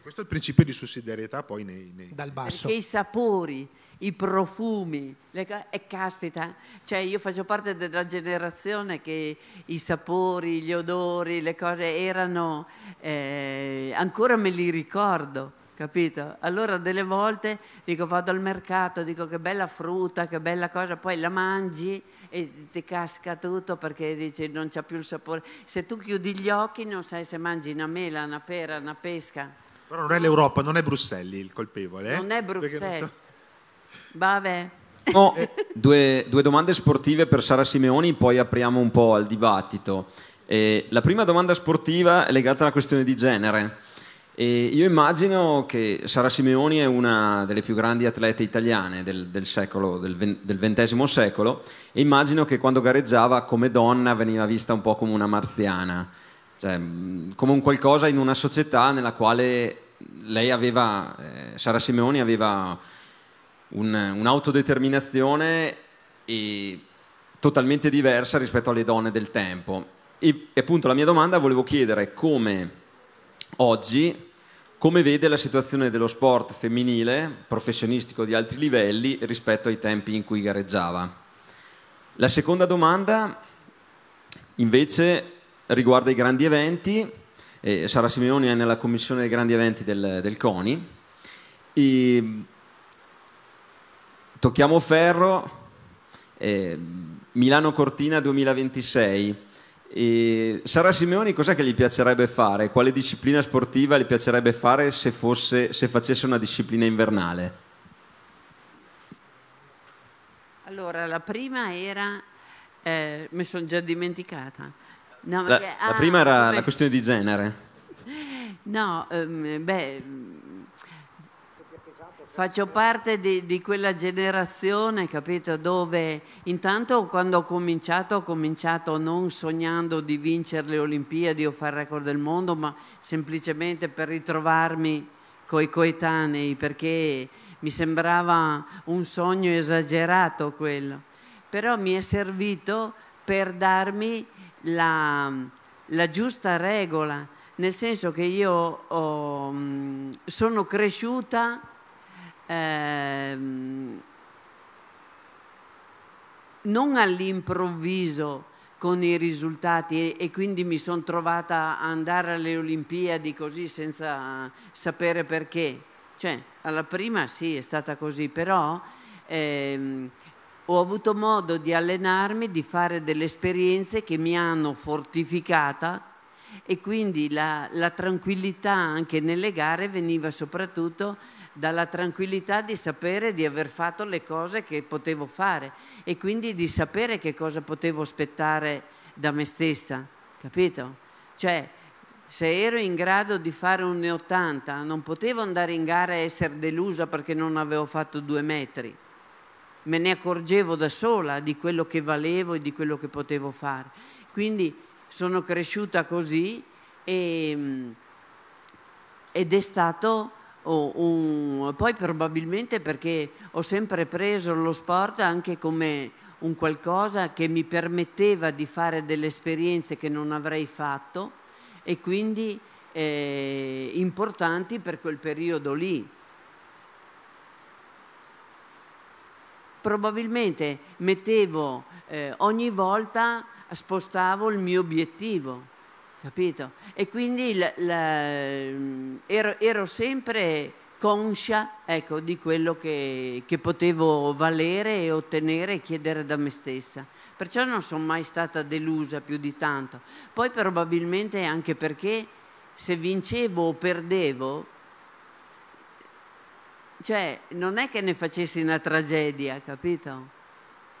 questo è il principio di sussidiarietà poi nei... nei Dal basso. Perché i sapori, i profumi, le, e eh, caspita, cioè io faccio parte della generazione che i sapori, gli odori, le cose erano... Eh, ancora me li ricordo capito? Allora delle volte dico vado al mercato, dico che bella frutta, che bella cosa, poi la mangi e ti casca tutto perché dici non c'è più il sapore. Se tu chiudi gli occhi non sai se mangi una mela, una pera, una pesca. Però non è l'Europa, non è Bruxelles il colpevole. Eh? Non è Bruxelles. Non sto... Vabbè. No, due, due, domande sportive per Sara Simeoni, poi apriamo un po' al dibattito. Eh, la prima domanda sportiva è legata alla questione di genere. E io immagino che Sara Simeoni è una delle più grandi atlete italiane del, del, secolo, del XX secolo e immagino che quando gareggiava come donna veniva vista un po' come una marziana cioè, mm, come un qualcosa in una società nella quale lei aveva, eh, Sara Simeoni aveva un, un'autodeterminazione totalmente diversa rispetto alle donne del tempo. E, e appunto la mia domanda volevo chiedere come oggi come vede la situazione dello sport femminile, professionistico di altri livelli, rispetto ai tempi in cui gareggiava? La seconda domanda, invece, riguarda i grandi eventi. Eh, Sara Simeoni è nella commissione dei grandi eventi del, del CONI. E tocchiamo ferro, eh, Milano Cortina 2026. E Sara Simeoni cos'è che gli piacerebbe fare? Quale disciplina sportiva gli piacerebbe fare se, fosse, se facesse una disciplina invernale? Allora, la prima era, eh, mi sono già dimenticata, No, perché, la, ah, la, prima era come... la questione di genere. No, ehm, beh, faccio parte di, di, quella generazione, capito, dove intanto quando ho cominciato, ho cominciato non sognando di vincere le Olimpiadi o fare il record del mondo, ma semplicemente per ritrovarmi coi coetanei, perché mi sembrava un sogno esagerato quello. Però mi è servito per darmi la, la giusta regola, nel senso che io ho, mm, sono cresciuta eh, non all'improvviso con i risultati e, e quindi mi sono trovata a andare alle Olimpiadi così senza sapere perché. Cioè, alla prima sì, è stata così, però eh, ho avuto modo di allenarmi, di fare delle esperienze che mi hanno fortificata e quindi la, la, tranquillità anche nelle gare veniva soprattutto dalla tranquillità di sapere di aver fatto le cose che potevo fare e quindi di sapere che cosa potevo aspettare da me stessa, capito? Cioè, se ero in grado di fare un 80, non potevo andare in gara e essere delusa perché non avevo fatto due metri me ne accorgevo da sola di quello che valevo e di quello che potevo fare. Quindi sono cresciuta così e, mm, ed è stato oh, un... Poi probabilmente perché ho sempre preso lo sport anche come un qualcosa che mi permetteva di fare delle esperienze che non avrei fatto e quindi eh, importanti per quel periodo lì. probabilmente mettevo eh, ogni volta spostavo il mio obiettivo, capito? E quindi la, la, mm, ero, ero, sempre conscia ecco, di quello che, che, potevo valere e ottenere e chiedere da me stessa. Perciò non sono mai stata delusa più di tanto. Poi probabilmente anche perché se vincevo o perdevo, cioè, non è che ne facessi una tragedia, capito?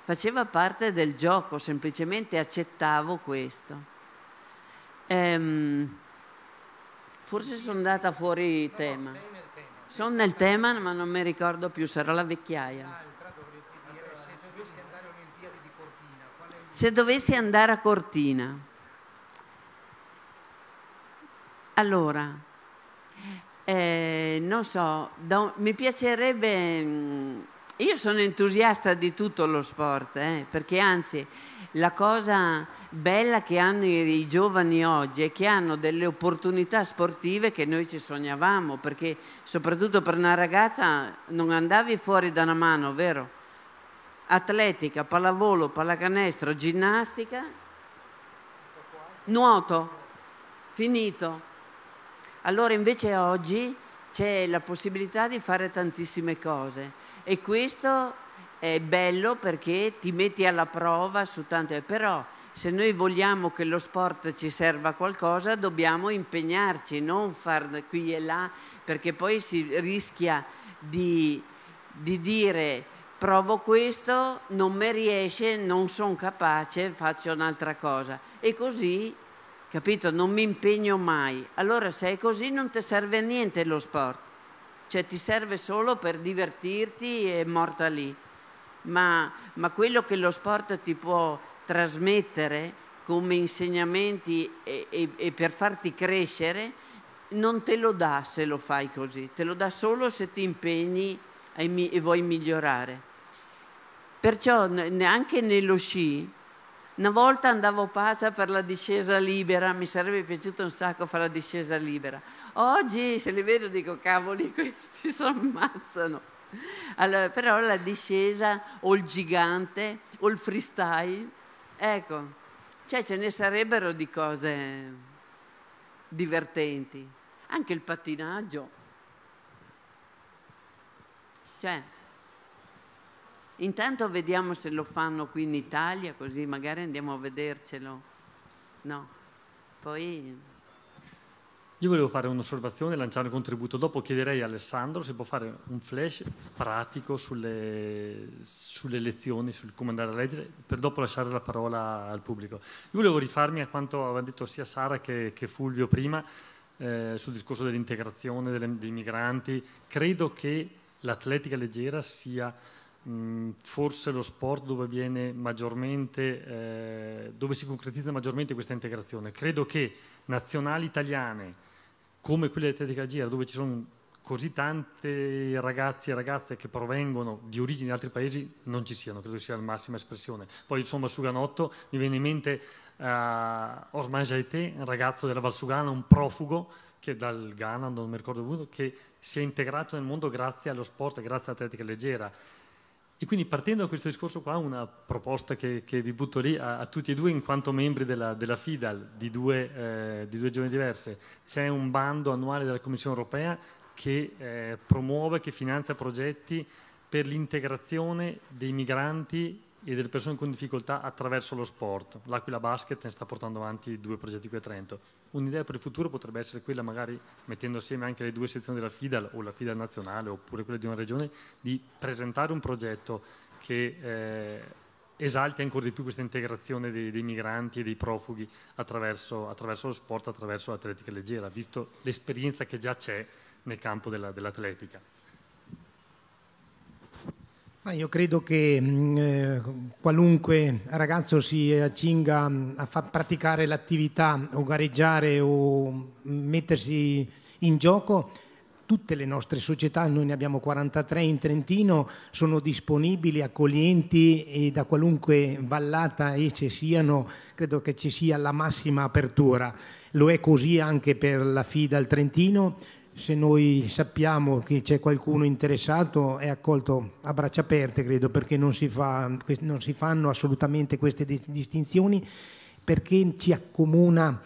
Faceva parte del gioco, semplicemente accettavo questo. Ehm, forse sono andata fuori tema. Sono nel tema, ma non mi ricordo più, sarà la vecchiaia. Ah, se dovessi andare a Cortina, allora, eh, non so, da, mi piacerebbe... Mm, io sono entusiasta di tutto lo sport, eh, perché anzi la cosa bella che hanno i, i, giovani oggi è che hanno delle opportunità sportive che noi ci sognavamo, perché soprattutto per una ragazza non andavi fuori da una mano, vero? Atletica, pallavolo, pallacanestro, ginnastica, nuoto, finito. Allora invece oggi c'è la possibilità di fare tantissime cose e questo è bello perché ti metti alla prova su tante, cose, però se noi vogliamo che lo sport ci serva a qualcosa dobbiamo impegnarci, non far qui e là perché poi si rischia di, di dire provo questo, non mi riesce, non sono capace, faccio un'altra cosa e così capito? Non mi impegno mai. Allora se è così non ti serve a niente lo sport, cioè ti serve solo per divertirti e morta lì. Ma, ma quello che lo sport ti può trasmettere come insegnamenti e, e, e per farti crescere, non te lo dà se lo fai così, te lo dà solo se ti impegni e, mi, e vuoi migliorare. Perciò neanche nello sci una volta andavo pazza per la discesa libera, mi sarebbe piaciuto un sacco fare la discesa libera. Oggi se li vedo dico cavoli, questi si ammazzano. Allora, però la discesa o il gigante o il freestyle, ecco, cioè ce ne sarebbero di cose divertenti. Anche il pattinaggio. Cioè, Intanto vediamo se lo fanno qui in Italia, così magari andiamo a vedercelo. No, poi... Io volevo fare un'osservazione lanciare un contributo. Dopo chiederei a Alessandro se può fare un flash pratico sulle, sulle lezioni, su come andare a leggere, per dopo lasciare la parola al pubblico. Io volevo rifarmi a quanto aveva detto sia Sara che, che Fulvio prima eh, sul discorso dell'integrazione dei migranti. Credo che l'atletica leggera sia Mm, forse lo sport dove, viene eh, dove si concretizza maggiormente questa integrazione. Credo che nazionali italiane come quelle di Atletica Gira dove ci sono così tante ragazzi e ragazze che provengono di origini di altri paesi non ci siano, credo sia la massima espressione. Poi insomma su Ganotto mi viene in mente uh, Osman Jaité, un ragazzo della Valsugana, un profugo che dal Ghana, non mi ricordo dove, che si è integrato nel mondo grazie allo sport, grazie all'atletica leggera e quindi partendo da questo discorso qua, una proposta che, che vi butto lì a, a, tutti e due in quanto membri della, della FIDAL di due, eh, di due giorni diverse, c'è un bando annuale della Commissione europea che eh, promuove, che finanzia progetti per l'integrazione dei migranti e delle persone con difficoltà attraverso lo sport. L'Aquila Basket ne sta portando avanti due progetti qui a Trento. Un'idea per il futuro potrebbe essere quella, magari mettendo assieme anche le due sezioni della FIDAL o la FIDAL nazionale oppure quella di una regione, di presentare un progetto che eh, esalti ancora di più questa integrazione dei, dei migranti e dei profughi attraverso, attraverso lo sport, attraverso l'atletica leggera, visto l'esperienza che già c'è nel campo della, dell'atletica. Ah, io credo che mm, eh, qualunque ragazzo si accinga mm, a far praticare l'attività o gareggiare o mm, mettersi in gioco, tutte le nostre società, noi ne abbiamo 43 in Trentino, sono disponibili, accoglienti e da qualunque vallata esse siano, credo che ci sia la massima apertura. Lo è così anche per la FIDA al Trentino, se noi sappiamo che c'è qualcuno interessato è accolto a braccia aperte, credo, perché non si, fa, non si fanno assolutamente queste distinzioni, perché ci accomuna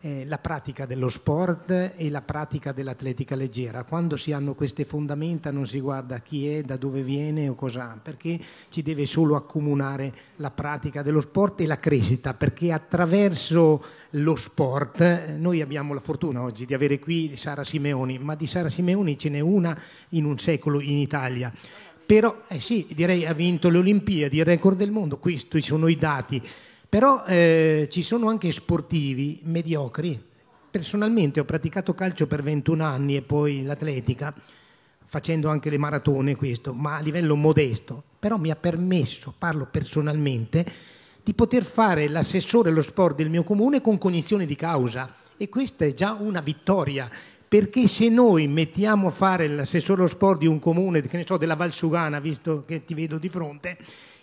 eh, la pratica dello sport e la pratica dell'atletica leggera. Quando si hanno queste fondamenta non si guarda chi è, da dove viene o cosa perché ci deve solo accomunare la pratica dello sport e la crescita, perché attraverso lo sport eh, noi abbiamo la fortuna oggi di avere qui Sara Simeoni, ma di Sara Simeoni ce n'è una in un secolo in Italia però eh sì, direi ha vinto le Olimpiadi, il record del mondo, questi sono i dati. Però eh, ci sono anche sportivi mediocri. Personalmente ho praticato calcio per 21 anni e poi l'atletica, facendo anche le maratone questo, ma a livello modesto. Però mi ha permesso, parlo personalmente, di poter fare l'assessore allo sport del mio comune con cognizione di causa. E questa è già una vittoria perché se noi mettiamo a fare l'assessore allo sport di un comune, che ne so, della Valsugana, visto che ti vedo di fronte,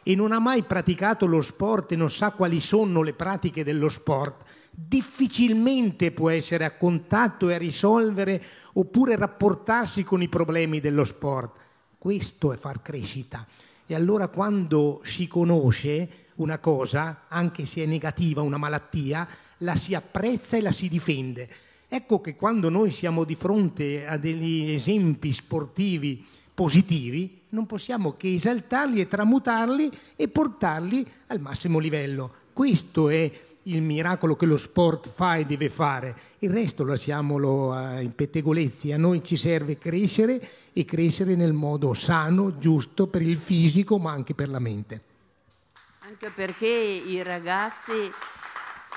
e non ha mai praticato lo sport e non sa quali sono le pratiche dello sport, difficilmente può essere a contatto e a risolvere oppure rapportarsi con i problemi dello sport. Questo è far crescita. E allora quando si conosce una cosa, anche se è negativa, una malattia, la si apprezza e la si difende. Ecco che quando noi siamo di fronte a degli esempi sportivi, positivi, non possiamo che esaltarli e tramutarli e portarli al massimo livello. Questo è il miracolo che lo sport fa e deve fare. Il resto lasciamolo eh, in pettegolezzi. A noi ci serve crescere e crescere nel modo sano, giusto per il fisico ma anche per la mente. Anche perché i ragazzi,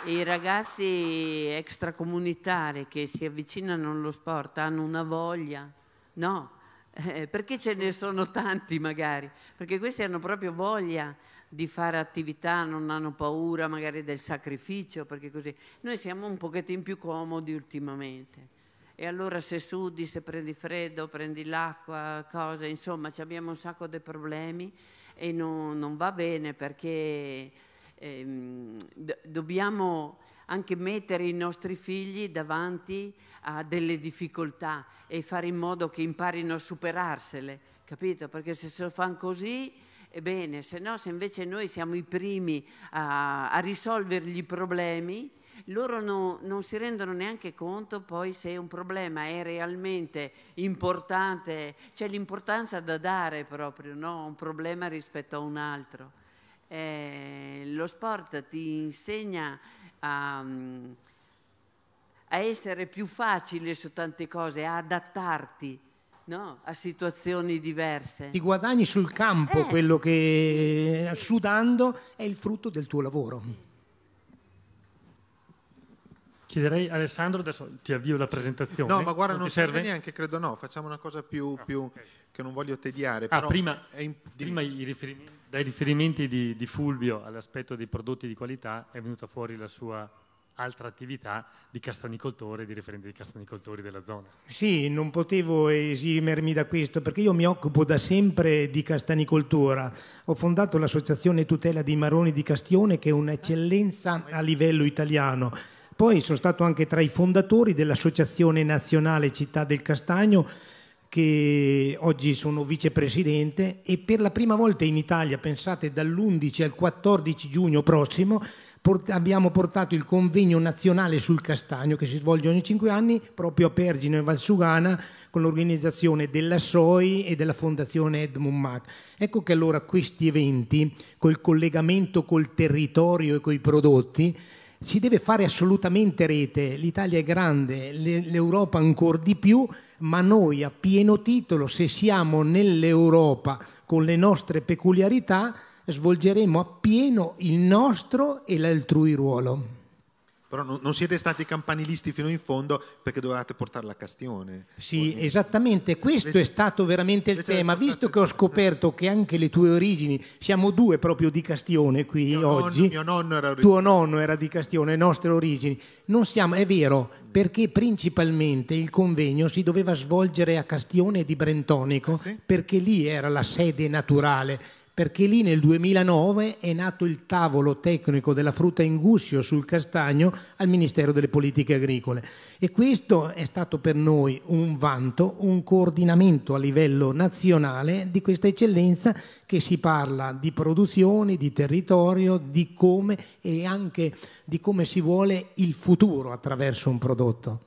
i ragazzi extracomunitari che si avvicinano allo sport hanno una voglia, no? Eh, perché ce ne sono tanti magari? Perché questi hanno proprio voglia di fare attività, non hanno paura magari del sacrificio, perché così. Noi siamo un pochettino più comodi ultimamente. E allora se sudi, se prendi freddo, prendi l'acqua, cose, insomma abbiamo un sacco di problemi e non, non va bene perché ehm, do- dobbiamo anche mettere i nostri figli davanti ha delle difficoltà e fare in modo che imparino a superarsele, capito? Perché se se lo fanno così, ebbene, se no, se invece noi siamo i primi a, a risolvergli i problemi, loro no, non si rendono neanche conto poi se un problema è realmente importante, c'è l'importanza da dare proprio a no? un problema rispetto a un altro. Eh, lo sport ti insegna a... Um, a essere più facile su tante cose, a adattarti no? a situazioni diverse. Ti guadagni sul campo eh. quello che sudando è il frutto del tuo lavoro. Chiederei Alessandro, adesso ti avvio la presentazione. No, ma guarda, non, non serve? neanche, credo no, facciamo una cosa più, ah, più che non voglio tediare. Ah, prima, è, è, prima i riferimenti, dai riferimenti di, di Fulvio all'aspetto dei prodotti di qualità è venuta fuori la sua altra attività di castanicoltore, di referente di castanicoltori della zona. Sì, non potevo esimermi da questo perché io mi occupo da sempre di castanicoltura. Ho fondato l'associazione tutela dei maroni di Castione che è un'eccellenza a livello italiano. Poi sono stato anche tra i fondatori dell'Associazione Nazionale Città del Castagno che oggi sono vicepresidente e per la prima volta in Italia, pensate dall'11 al 14 giugno prossimo, port- abbiamo portato il convegno nazionale sul castagno che si svolge ogni cinque anni proprio a Pergine e Valsugana con l'organizzazione della SOI e della Fondazione Edmund Mac. Ecco che allora questi eventi, col collegamento col territorio e coi prodotti, si deve fare assolutamente rete, l'Italia è grande, l'Europa ancora di più, ma noi a pieno titolo, se siamo nell'Europa con le nostre peculiarità, svolgeremo appieno il nostro e l'altrui ruolo. Però non siete stati campanilisti fino in fondo perché dovevate portarla a Castione. Sì, Poi, esattamente, questo le, è stato veramente il tema, visto che ho scoperto che anche le tue origini, siamo due proprio di Castione qui mio oggi. Nonno, nonno era... Tuo nonno era di Castione, le nostre origini. Non siamo, è vero, perché principalmente il convegno si doveva svolgere a Castione di Brentonico, ah, sì? perché lì era la sede naturale perché lì nel 2009 è nato il tavolo tecnico della frutta in guscio sul castagno al Ministero delle Politiche Agricole e questo è stato per noi un vanto, un coordinamento a livello nazionale di questa eccellenza che si parla di produzioni, di territorio, di come e anche di come si vuole il futuro attraverso un prodotto.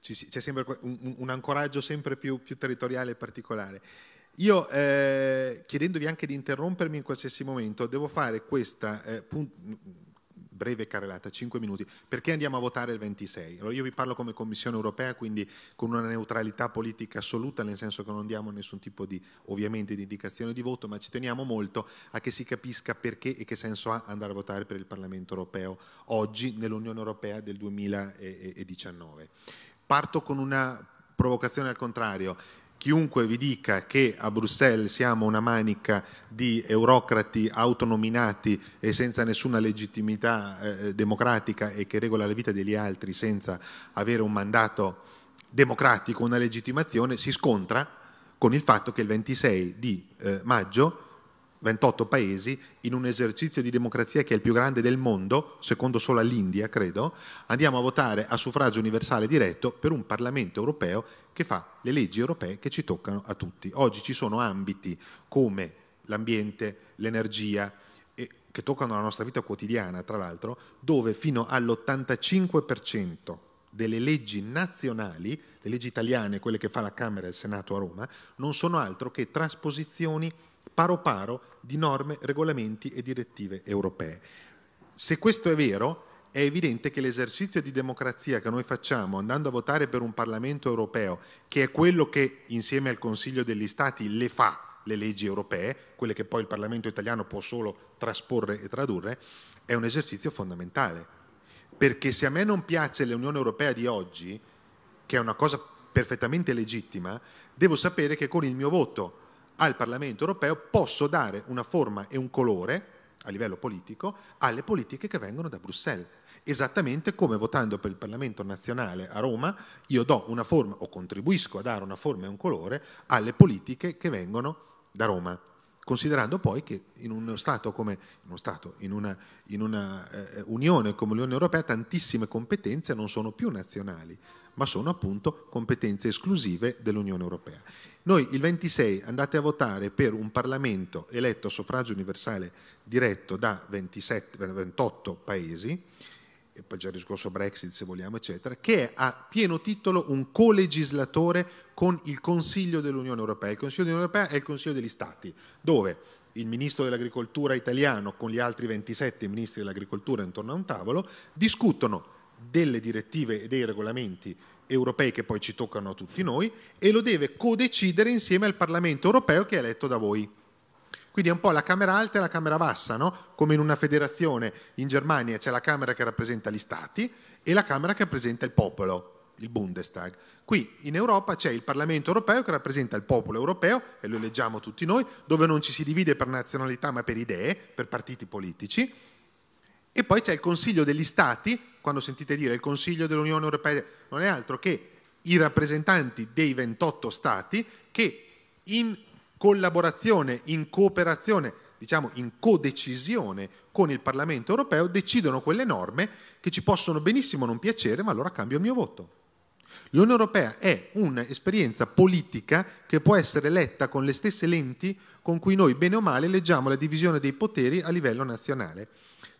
C'è sempre un, un ancoraggio sempre più, più territoriale e particolare. Io, eh, chiedendovi anche di interrompermi in qualsiasi momento, devo fare questa eh, breve carrellata, 5 minuti, perché andiamo a votare il 26? Allora io vi parlo come Commissione europea, quindi con una neutralità politica assoluta, nel senso che non diamo nessun tipo di, ovviamente, di indicazione di voto, ma ci teniamo molto a che si capisca perché e che senso ha andare a votare per il Parlamento europeo oggi nell'Unione europea del 2019. Parto con una provocazione al contrario chiunque vi dica che a Bruxelles siamo una manica di eurocrati autonominati e senza nessuna legittimità eh, eh, democratica e che regola la vita degli altri senza avere un mandato democratico, una legittimazione, si scontra con il fatto che il 26 di eh, maggio 28 paesi, in un esercizio di democrazia che è il più grande del mondo, secondo solo all'India, credo, andiamo a votare a suffragio universale diretto per un Parlamento europeo che fa le leggi europee che ci toccano a tutti. Oggi ci sono ambiti come l'ambiente, l'energia, che toccano la nostra vita quotidiana, tra l'altro, dove fino all'85% delle leggi nazionali, le leggi italiane, quelle che fa la Camera e il Senato a Roma, non sono altro che trasposizioni paro paro di norme, regolamenti e direttive europee. Se questo è vero, è evidente che l'esercizio di democrazia che noi facciamo andando a votare per un Parlamento europeo, che è quello che insieme al Consiglio degli Stati le fa le leggi europee, quelle che poi il Parlamento italiano può solo trasporre e tradurre, è un esercizio fondamentale. Perché se a me non piace l'Unione Europea di oggi, che è una cosa perfettamente legittima, devo sapere che con il mio voto al Parlamento europeo posso dare una forma e un colore a livello politico alle politiche che vengono da Bruxelles esattamente come votando per il Parlamento nazionale a Roma io do una forma o contribuisco a dare una forma e un colore alle politiche che vengono da Roma considerando poi che in uno Stato come in, uno stato, in una, in una eh, Unione come l'Unione Europea tantissime competenze non sono più nazionali, ma sono appunto competenze esclusive dell'Unione Europea. Noi il 26 andate a votare per un Parlamento eletto a suffragio universale diretto da 27, 28 paesi, e poi già il discorso Brexit se vogliamo, eccetera, che è a pieno titolo un colegislatore con il Consiglio dell'Unione Europea. Il Consiglio dell'Unione Europea è il Consiglio degli Stati, dove il ministro dell'agricoltura italiano con gli altri 27 ministri dell'agricoltura intorno a un tavolo discutono delle direttive e dei regolamenti europei che poi ci toccano a tutti noi e lo deve codecidere insieme al Parlamento europeo che è eletto da voi. Quindi è un po' la Camera alta e la Camera bassa, no? come in una federazione. In Germania c'è la Camera che rappresenta gli Stati e la Camera che rappresenta il popolo, il Bundestag. Qui in Europa c'è il Parlamento europeo che rappresenta il popolo europeo, e lo eleggiamo tutti noi, dove non ci si divide per nazionalità ma per idee, per partiti politici. E poi c'è il Consiglio degli Stati, quando sentite dire il Consiglio dell'Unione Europea, non è altro che i rappresentanti dei 28 Stati che in collaborazione, in cooperazione, diciamo in codecisione con il Parlamento europeo, decidono quelle norme che ci possono benissimo non piacere, ma allora cambio il mio voto. L'Unione Europea è un'esperienza politica che può essere letta con le stesse lenti con cui noi, bene o male, leggiamo la divisione dei poteri a livello nazionale.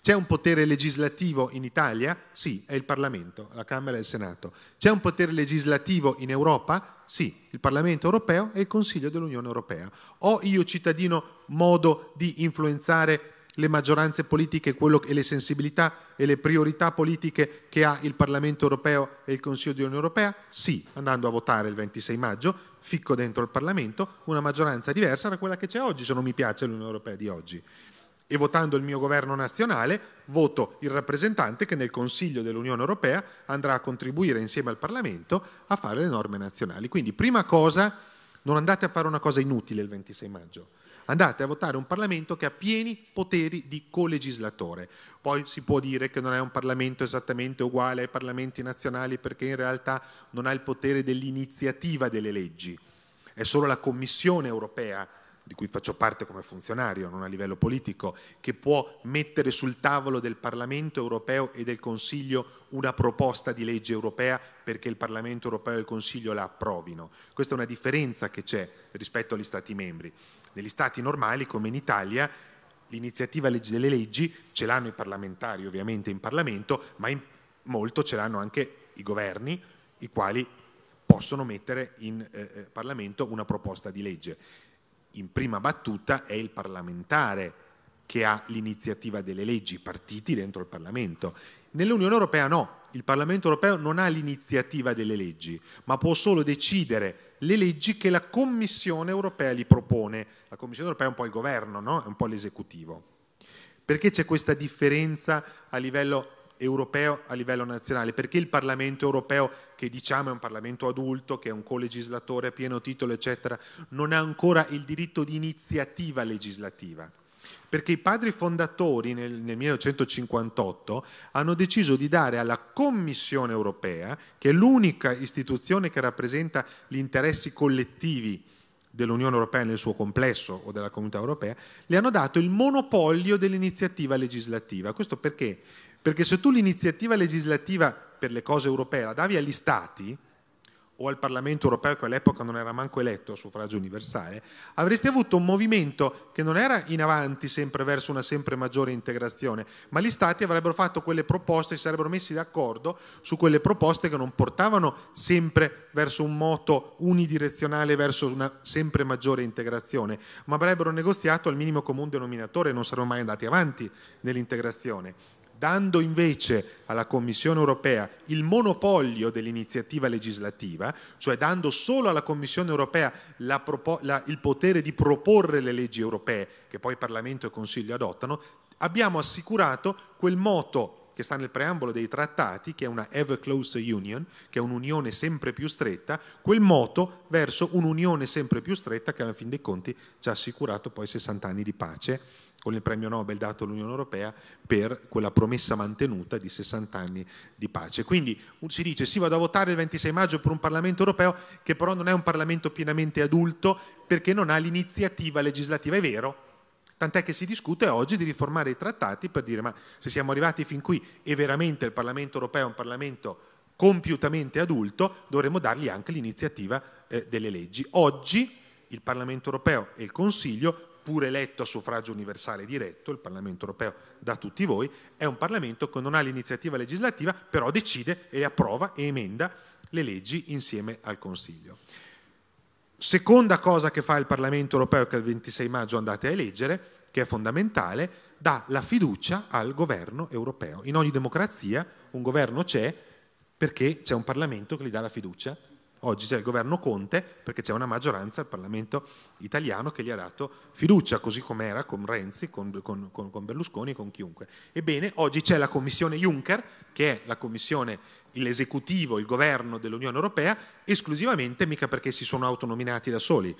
C'è un potere legislativo in Italia? Sì, è il Parlamento, la Camera e il Senato. C'è un potere legislativo in Europa? Sì, il Parlamento europeo e il Consiglio dell'Unione europea. Ho io cittadino modo di influenzare le maggioranze politiche e le sensibilità e le priorità politiche che ha il Parlamento europeo e il Consiglio dell'Unione europea? Sì, andando a votare il 26 maggio, ficco dentro il Parlamento una maggioranza diversa da quella che c'è oggi, se non mi piace l'Unione europea di oggi e votando il mio governo nazionale voto il rappresentante che nel Consiglio dell'Unione Europea andrà a contribuire insieme al Parlamento a fare le norme nazionali. Quindi prima cosa, non andate a fare una cosa inutile il 26 maggio, andate a votare un Parlamento che ha pieni poteri di colegislatore. Poi si può dire che non è un Parlamento esattamente uguale ai Parlamenti nazionali perché in realtà non ha il potere dell'iniziativa delle leggi, è solo la Commissione europea di cui faccio parte come funzionario, non a livello politico, che può mettere sul tavolo del Parlamento europeo e del Consiglio una proposta di legge europea perché il Parlamento europeo e il Consiglio la approvino. Questa è una differenza che c'è rispetto agli Stati membri. Negli Stati normali, come in Italia, l'iniziativa delle leggi ce l'hanno i parlamentari ovviamente in Parlamento, ma in molto ce l'hanno anche i governi, i quali possono mettere in eh, eh Parlamento una proposta di legge in prima battuta è il parlamentare che ha l'iniziativa delle leggi, i partiti dentro il Parlamento. Nell'Unione Europea no, il Parlamento Europeo non ha l'iniziativa delle leggi, ma può solo decidere le leggi che la Commissione Europea gli propone. La Commissione Europea è un po' il governo, no? è un po' l'esecutivo. Perché c'è questa differenza a livello europeo a livello nazionale, perché il Parlamento europeo, che diciamo è un Parlamento adulto, che è un colegislatore a pieno titolo, eccetera, non ha ancora il diritto di iniziativa legislativa. Perché i padri fondatori nel, nel 1958 hanno deciso di dare alla Commissione europea, che è l'unica istituzione che rappresenta gli interessi collettivi dell'Unione Europea nel suo complesso o della Comunità Europea, le hanno dato il monopolio dell'iniziativa legislativa. Questo perché perché se tu l'iniziativa legislativa per le cose europee la davi agli Stati o al Parlamento europeo che all'epoca non era manco eletto a suffragio universale, avresti avuto un movimento che non era in avanti sempre verso una sempre maggiore integrazione, ma gli Stati avrebbero fatto quelle proposte, si sarebbero messi d'accordo su quelle proposte che non portavano sempre verso un moto unidirezionale, verso una sempre maggiore integrazione, ma avrebbero negoziato al minimo comune denominatore e non sarebbero mai andati avanti nell'integrazione dando invece alla Commissione europea il monopolio dell'iniziativa legislativa, cioè dando solo alla Commissione europea la, la, il potere di proporre le leggi europee che poi Parlamento e Consiglio adottano, abbiamo assicurato quel moto che sta nel preambolo dei trattati, che è una ever closer union, che è un'unione sempre più stretta, quel moto verso un'unione sempre più stretta che alla fin dei conti ci ha assicurato poi 60 anni di pace con il premio Nobel dato all'Unione Europea per quella promessa mantenuta di 60 anni di pace. Quindi si dice sì vado a votare il 26 maggio per un Parlamento europeo che però non è un Parlamento pienamente adulto perché non ha l'iniziativa legislativa, è vero, Tant'è che si discute oggi di riformare i trattati per dire ma se siamo arrivati fin qui e veramente il Parlamento europeo è un Parlamento compiutamente adulto, dovremmo dargli anche l'iniziativa eh, delle leggi. Oggi il Parlamento europeo e il Consiglio, pur eletto a suffragio universale diretto, il Parlamento europeo da tutti voi, è un Parlamento che non ha l'iniziativa legislativa, però decide e approva e emenda le leggi insieme al Consiglio. Seconda cosa che fa il Parlamento europeo, che il 26 maggio andate a eleggere, che è fondamentale, dà la fiducia al governo europeo. In ogni democrazia un governo c'è perché c'è un Parlamento che gli dà la fiducia. Oggi c'è il governo Conte perché c'è una maggioranza al Parlamento italiano che gli ha dato fiducia, così come era con Renzi, con, con, con Berlusconi, con chiunque. Ebbene, oggi c'è la Commissione Juncker, che è la Commissione l'esecutivo, il governo dell'Unione Europea esclusivamente, mica perché si sono autonominati da soli,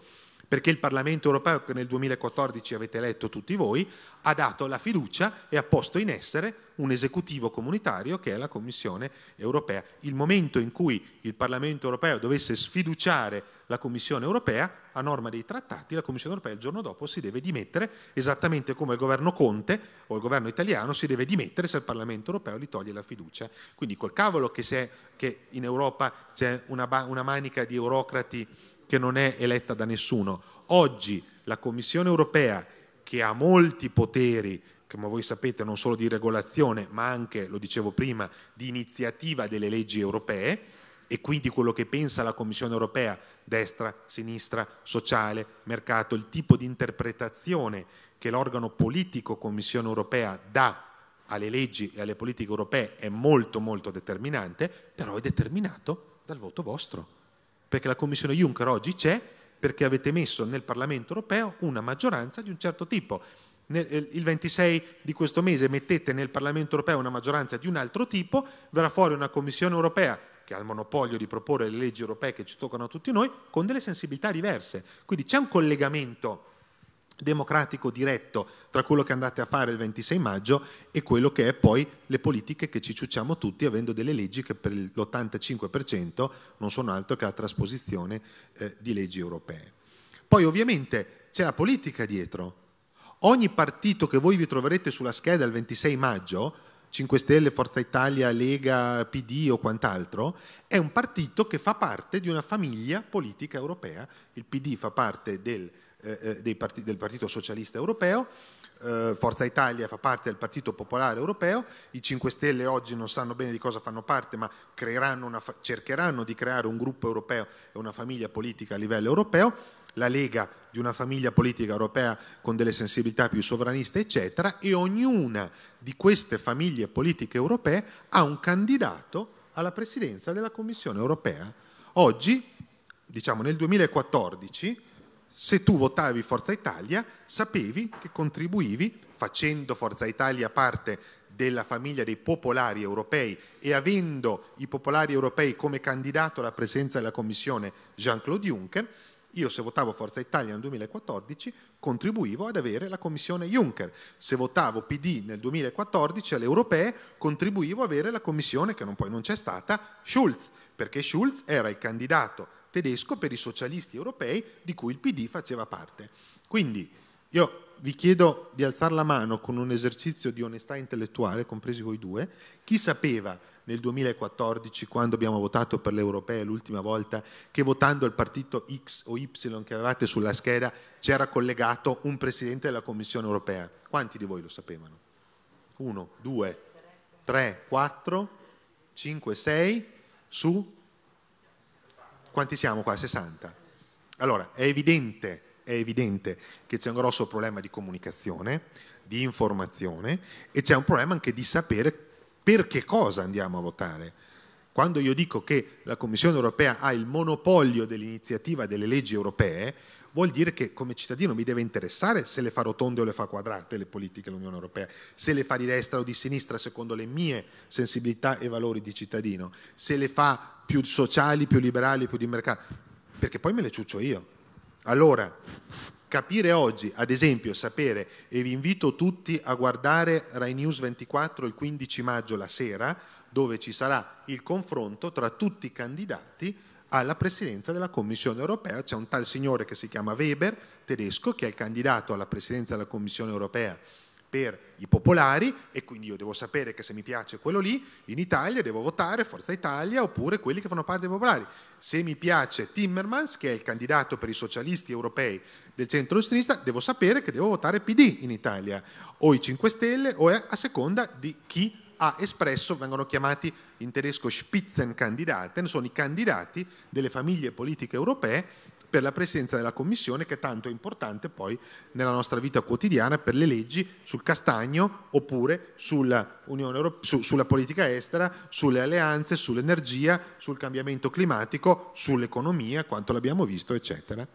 perché il Parlamento Europeo che nel 2014 avete eletto tutti voi ha dato la fiducia e ha posto in essere un esecutivo comunitario che è la Commissione Europea. Il momento in cui il Parlamento Europeo dovesse sfiduciare la Commissione europea, a norma dei trattati, la Commissione europea il giorno dopo si deve dimettere, esattamente come il governo Conte o il governo italiano si deve dimettere se il Parlamento europeo gli toglie la fiducia. Quindi col cavolo che, è, che in Europa c'è una, una manica di eurocrati che non è eletta da nessuno. Oggi la Commissione europea, che ha molti poteri, come voi sapete, non solo di regolazione, ma anche, lo dicevo prima, di iniziativa delle leggi europee, e quindi quello che pensa la Commissione europea, destra, sinistra, sociale, mercato, il tipo di interpretazione che l'organo politico Commissione europea dà alle leggi e alle politiche europee è molto molto determinante, però è determinato dal voto vostro. Perché la Commissione Juncker oggi c'è perché avete messo nel Parlamento europeo una maggioranza di un certo tipo. Eh, il 26 di questo mese mettete nel Parlamento europeo una maggioranza di un altro tipo, verrà fuori una Commissione europea che ha il monopolio di proporre le leggi europee che ci toccano a tutti noi, con delle sensibilità diverse. Quindi c'è un collegamento democratico diretto tra quello che andate a fare il 26 maggio e quello che è poi le politiche che ci ciucciamo tutti avendo delle leggi che per l'85% non sono altro che la trasposizione eh, di leggi europee. Poi ovviamente c'è la politica dietro. Ogni partito che voi vi troverete sulla scheda il 26 maggio 5 Stelle, Forza Italia, Lega, PD o quant'altro, è un partito che fa parte di una famiglia politica europea. Il PD fa parte del, eh, eh partiti, del Partito Socialista Europeo, eh, Forza Italia fa parte del Partito Popolare Europeo, i 5 Stelle oggi non sanno bene di cosa fanno parte, ma cercheranno di creare un gruppo europeo e una famiglia politica a livello europeo, la Lega di una famiglia politica europea con delle sensibilità più sovraniste, eccetera, e ognuna di queste famiglie politiche europee ha un candidato alla presidenza della Commissione europea. Oggi, diciamo nel 2014, se tu votavi Forza Italia sapevi che contribuivi, facendo Forza Italia parte della famiglia dei popolari europei e avendo i popolari europei come candidato alla presenza della Commissione Jean-Claude Juncker, io se votavo Forza Italia nel 2014 contribuivo ad avere la Commissione Juncker, se votavo PD nel 2014 alle europee contribuivo ad avere la Commissione che non, poi non c'è stata, Schulz, perché Schulz era il candidato tedesco per i socialisti europei di cui il PD faceva parte. Quindi io vi chiedo di alzare la mano con un esercizio di onestà intellettuale, compresi voi due, chi sapeva nel 2014 quando abbiamo votato per l'Europea l'ultima volta che votando il partito X o Y che avevate sulla scheda c'era collegato un presidente della Commissione europea? Quanti di voi lo sapevano? Uno, due, tre, quattro, cinque, sei su quanti siamo qua? 60. Allora, è evidente, è evidente che c'è un grosso problema di comunicazione, di informazione e c'è un problema anche di sapere per che cosa andiamo a votare. Quando io dico che la Commissione europea ha il monopolio dell'iniziativa delle leggi europee, vuol dire che come cittadino mi deve interessare se le fa rotonde o le fa quadrate le politiche dell'Unione Europea, se le fa di destra o di sinistra secondo le mie sensibilità e valori di cittadino, se le fa più sociali, più liberali, più di mercato, perché poi me le ciuccio io. Allora, capire oggi, ad esempio, sapere, e vi invito tutti a guardare Rai News 24 il 15 maggio la sera, dove ci sarà il confronto tra tutti i candidati alla presidenza della Commissione europea. C'è un tal signore che si chiama Weber, tedesco, che è il candidato alla presidenza della Commissione europea per i popolari e quindi io devo sapere che se mi piace quello lì, in Italia devo votare Forza Italia oppure quelli che fanno parte dei popolari. Se mi piace Timmermans, che è il candidato per i socialisti europei del centro-sinistra, devo sapere che devo votare PD in Italia, o i 5 Stelle o a seconda di chi ha espresso, vengono chiamati in tedesco Spitzenkandidaten, sono i candidati delle famiglie politiche europee per la presidenza della Commissione che è tanto importante poi nella nostra vita quotidiana per le leggi sul castagno oppure sulla, Europea, su, sulla politica estera, sulle alleanze, sull'energia, sul cambiamento climatico, sull'economia, quanto l'abbiamo visto, eccetera.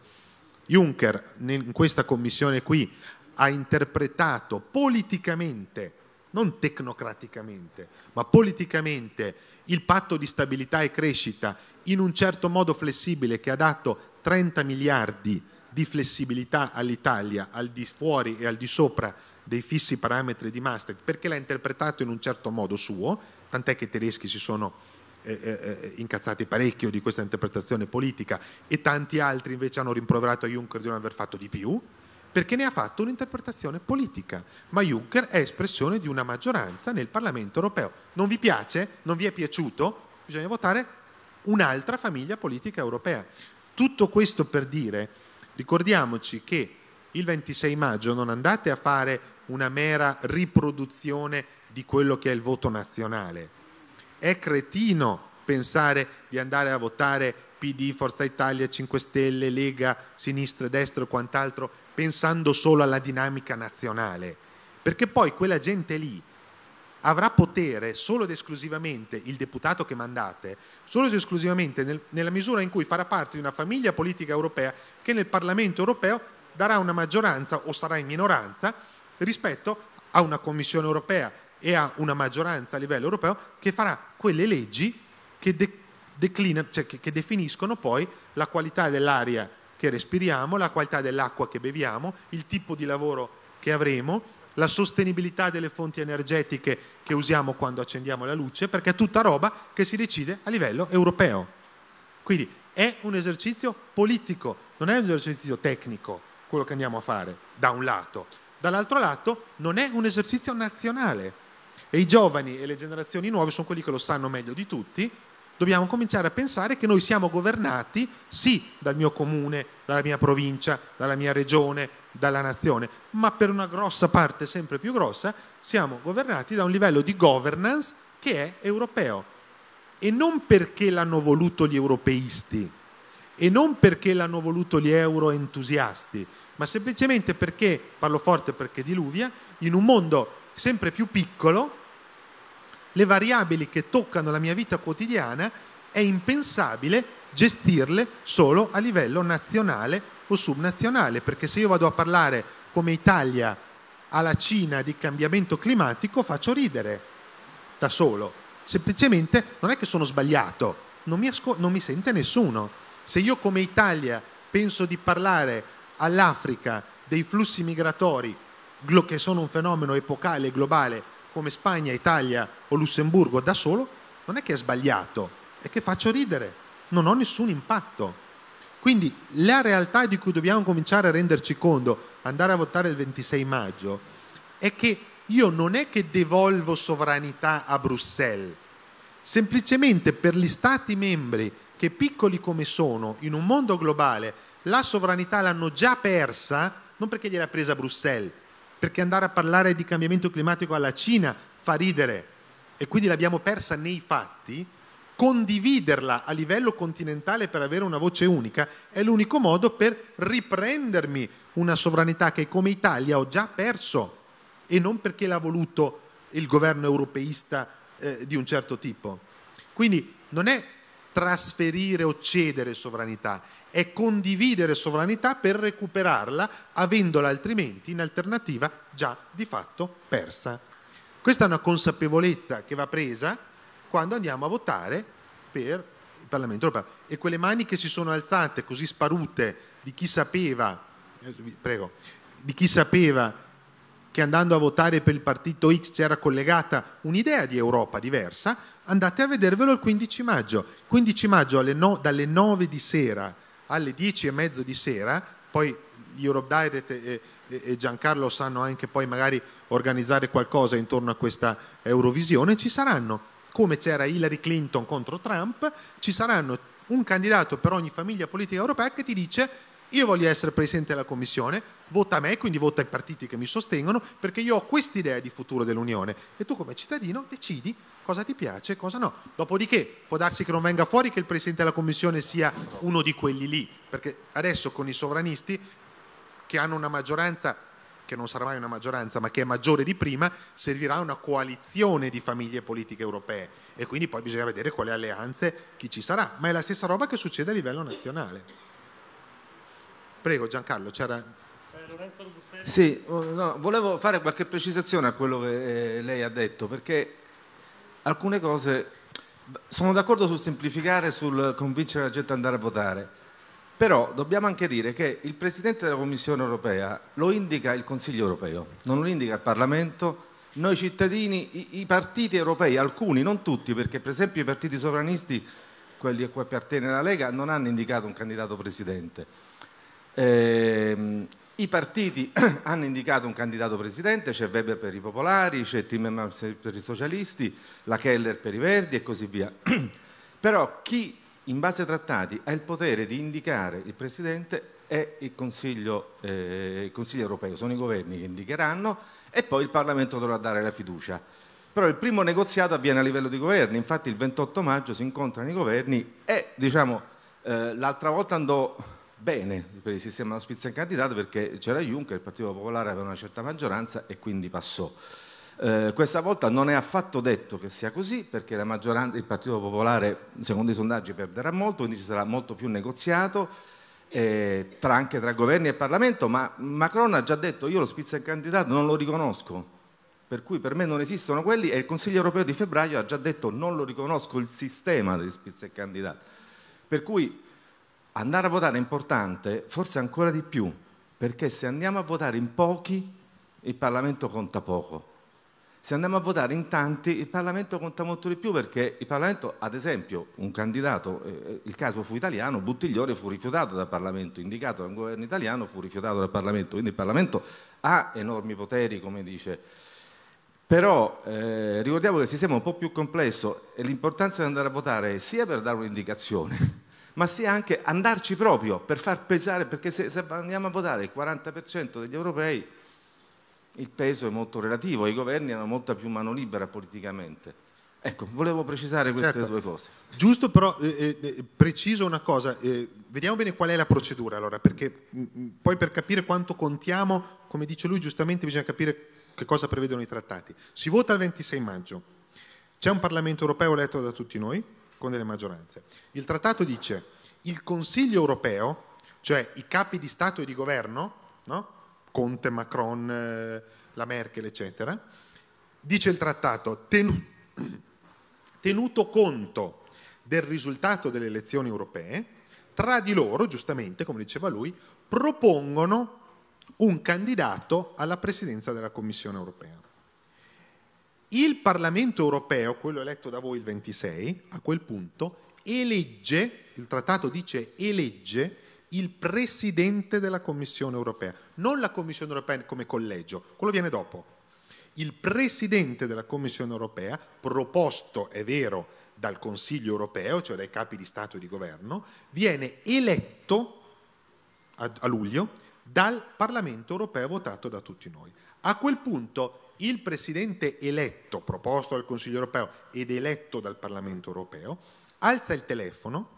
Juncker in questa Commissione qui ha interpretato politicamente non tecnocraticamente, ma politicamente, il patto di stabilità e crescita in un certo modo flessibile che ha dato 30 miliardi di flessibilità all'Italia al di fuori e al di sopra dei fissi parametri di Maastricht, perché l'ha interpretato in un certo modo suo, tant'è che i tedeschi si sono eh, eh, eh incazzati parecchio di questa interpretazione politica e tanti altri invece hanno rimproverato a Juncker di non aver fatto di più, perché ne ha fatto un'interpretazione politica, ma Juncker è espressione di una maggioranza nel Parlamento europeo. Non vi piace? Non vi è piaciuto? Bisogna votare un'altra famiglia politica europea. Tutto questo per dire, ricordiamoci che il 26 maggio non andate a fare una mera riproduzione di quello che è il voto nazionale. È cretino pensare di andare a votare PD, Forza Italia, 5 Stelle, Lega, Sinistra, Destra o quant'altro pensando solo alla dinamica nazionale, perché poi quella gente lì avrà potere solo ed esclusivamente il deputato che mandate, solo ed esclusivamente nel, nella misura in cui farà parte di una famiglia politica europea che nel Parlamento europeo darà una maggioranza o sarà in minoranza rispetto a una Commissione europea e a una maggioranza a livello europeo che farà quelle leggi che, de- declina, cioè che, che definiscono poi la qualità dell'aria che respiriamo, la qualità dell'acqua che beviamo, il tipo di lavoro che avremo, la sostenibilità delle fonti energetiche che usiamo quando accendiamo la luce, perché è tutta roba che si decide a livello europeo. Quindi è un esercizio politico, non è un esercizio tecnico quello che andiamo a fare, da un lato. Dall'altro lato non è un esercizio nazionale. E i giovani e le generazioni nuove sono quelli che lo sanno meglio di tutti dobbiamo cominciare a pensare che noi siamo governati sì dal mio comune, dalla mia provincia, dalla mia regione, dalla nazione, ma per una grossa parte sempre più grossa siamo governati da un livello di governance che è europeo. E non perché l'hanno voluto gli europeisti, e non perché l'hanno voluto gli euroentusiasti, ma semplicemente perché, parlo forte perché diluvia, in un mondo sempre più piccolo le variabili che toccano la mia vita quotidiana, è impensabile gestirle solo a livello nazionale o subnazionale, perché se io vado a parlare come Italia alla Cina di cambiamento climatico faccio ridere da solo. Semplicemente non è che sono sbagliato, non mi, asco- non mi sente nessuno. Se io come Italia penso di parlare all'Africa dei flussi migratori, che sono un fenomeno epocale e globale, come Spagna, Italia o Lussemburgo da solo, non è che è sbagliato, è che faccio ridere, non ho nessun impatto. Quindi la realtà di cui dobbiamo cominciare a renderci conto, andare a votare il 26 maggio, è che io non è che devolvo sovranità a Bruxelles, semplicemente per gli Stati membri che piccoli come sono, in un mondo globale, la sovranità l'hanno già persa, non perché gliela ha presa Bruxelles, perché andare a parlare di cambiamento climatico alla Cina fa ridere e quindi l'abbiamo persa nei fatti, condividerla a livello continentale per avere una voce unica è l'unico modo per riprendermi una sovranità che come Italia ho già perso e non perché l'ha voluto il governo europeista eh, di un certo tipo. Quindi non è trasferire o cedere sovranità, è condividere sovranità per recuperarla, avendola altrimenti in alternativa già di fatto persa. Questa è una consapevolezza che va presa quando andiamo a votare per il Parlamento europeo. E quelle mani che si sono alzate così sparute di chi sapeva, prego, di chi sapeva che andando a votare per il partito X c'era collegata un'idea di Europa diversa, andate a vedervelo il 15 maggio. 15 maggio no, dalle 9 di sera alle 10 e mezzo di sera, poi Europe Direct e, e Giancarlo sanno anche poi magari organizzare qualcosa intorno a questa Eurovisione, ci saranno, come c'era Hillary Clinton contro Trump, ci saranno un candidato per ogni famiglia politica europea che ti dice io voglio essere presidente della Commissione, vota a me, quindi vota ai partiti che mi sostengono, perché io ho quest'idea di futuro dell'Unione. E tu come cittadino decidi cosa ti piace e cosa no. Dopodiché può darsi che non venga fuori che il Presidente della Commissione sia uno di quelli lì, perché adesso con i sovranisti che hanno una maggioranza che non sarà mai una maggioranza, ma che è maggiore di prima, servirà una coalizione di famiglie politiche europee e quindi poi bisogna vedere quali alleanze chi ci sarà, ma è la stessa roba che succede a livello nazionale. Prego Giancarlo, c'era Sì, no, volevo fare qualche precisazione a quello che eh, lei ha detto, perché alcune cose sono d'accordo su semplificare, sul convincere la gente ad andare a votare, però dobbiamo anche dire che il Presidente della Commissione europea lo indica il Consiglio europeo, non lo indica il Parlamento, noi cittadini, i, partiti europei, alcuni, non tutti, perché per esempio i partiti sovranisti, quelli a cui appartiene la Lega, non hanno indicato un candidato Presidente. Ehm, i partiti hanno indicato un candidato presidente, c'è Weber per i popolari, c'è Timmermans per i socialisti, la Keller per i verdi e così via. Però chi in base ai trattati ha il potere di indicare il presidente è il Consiglio, eh, il Consiglio europeo, sono i governi che indicheranno e poi il Parlamento dovrà dare la fiducia. Però il primo negoziato avviene a livello di governi, infatti il 28 maggio si incontrano i governi e diciamo eh, l'altra volta andò bene per il sistema candidato perché c'era Juncker, il Partito Popolare aveva una certa maggioranza e quindi passò. Eh, questa volta non è affatto detto che sia così perché il Partito Popolare secondo i sondaggi perderà molto, quindi ci sarà molto più negoziato eh, tra, anche tra governi e Parlamento, ma Macron ha già detto io lo candidato non lo riconosco, per cui per me non esistono quelli e il Consiglio europeo di febbraio ha già detto non lo riconosco il sistema degli Spitzenkandidat. Per cui andare a votare è importante, forse ancora di più, perché se andiamo a votare in pochi, il Parlamento conta poco. Se andiamo a votare in tanti, il Parlamento conta molto di più perché il Parlamento, ad esempio, un candidato, eh, eh, il caso fu italiano, Buttiglione fu rifiutato dal Parlamento, indicato da un governo italiano, fu rifiutato dal Parlamento, quindi il Parlamento ha enormi poteri, come dice. Però eh, ricordiamo che il sistema è un po' più complesso e l'importanza di andare a votare è sia per dare un'indicazione, ma sia anche andarci proprio per far pesare, perché se, se andiamo a votare il 40% degli europei, il peso è molto relativo, i governi hanno molta più mano libera politicamente. Ecco, volevo precisare queste certo. due cose. Giusto, però eh, eh, eh preciso una cosa, eh, vediamo bene qual è la procedura allora, perché mh, mm, mm, poi per capire quanto contiamo, come dice lui giustamente, bisogna capire che cosa prevedono i trattati. Si vota il 26 maggio, c'è un Parlamento europeo eletto da tutti noi, con delle maggioranze. Il trattato dice il Consiglio europeo, cioè i capi di Stato e di governo, no? Conte, Macron, eh, la Merkel, eccetera, dice il trattato, tenu tenuto conto del risultato delle elezioni europee, tra di loro, giustamente, come diceva lui, propongono un candidato alla presidenza della Commissione europea. Il Parlamento europeo, quello eletto da voi il 26, a quel punto elegge, il trattato dice elegge il Presidente della Commissione europea, non la Commissione europea come collegio, quello viene dopo. Il Presidente della Commissione europea, proposto, è vero, dal Consiglio europeo, cioè dai capi di Stato e di Governo, viene eletto a, luglio dal Parlamento europeo votato da tutti noi. A quel punto il presidente eletto, proposto dal Consiglio europeo ed eletto dal Parlamento europeo, alza il telefono,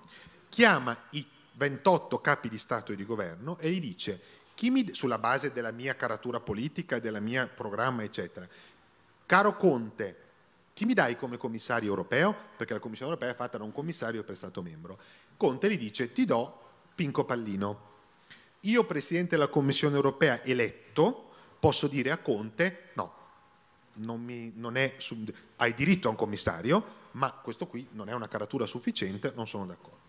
chiama i 28 capi di Stato e di governo e gli dice, mi, sulla base della mia caratura politica, della mia programma, eccetera, caro Conte, chi mi dai come commissario europeo? Perché la Commissione europea è fatta da un commissario per Stato membro. Conte gli dice, ti do Pinco Pallino. Io, Presidente della Commissione europea eletto, posso dire a Conte, no, non, mi, non è, hai diritto a un commissario, ma questo qui non è una caratura sufficiente, non sono d'accordo.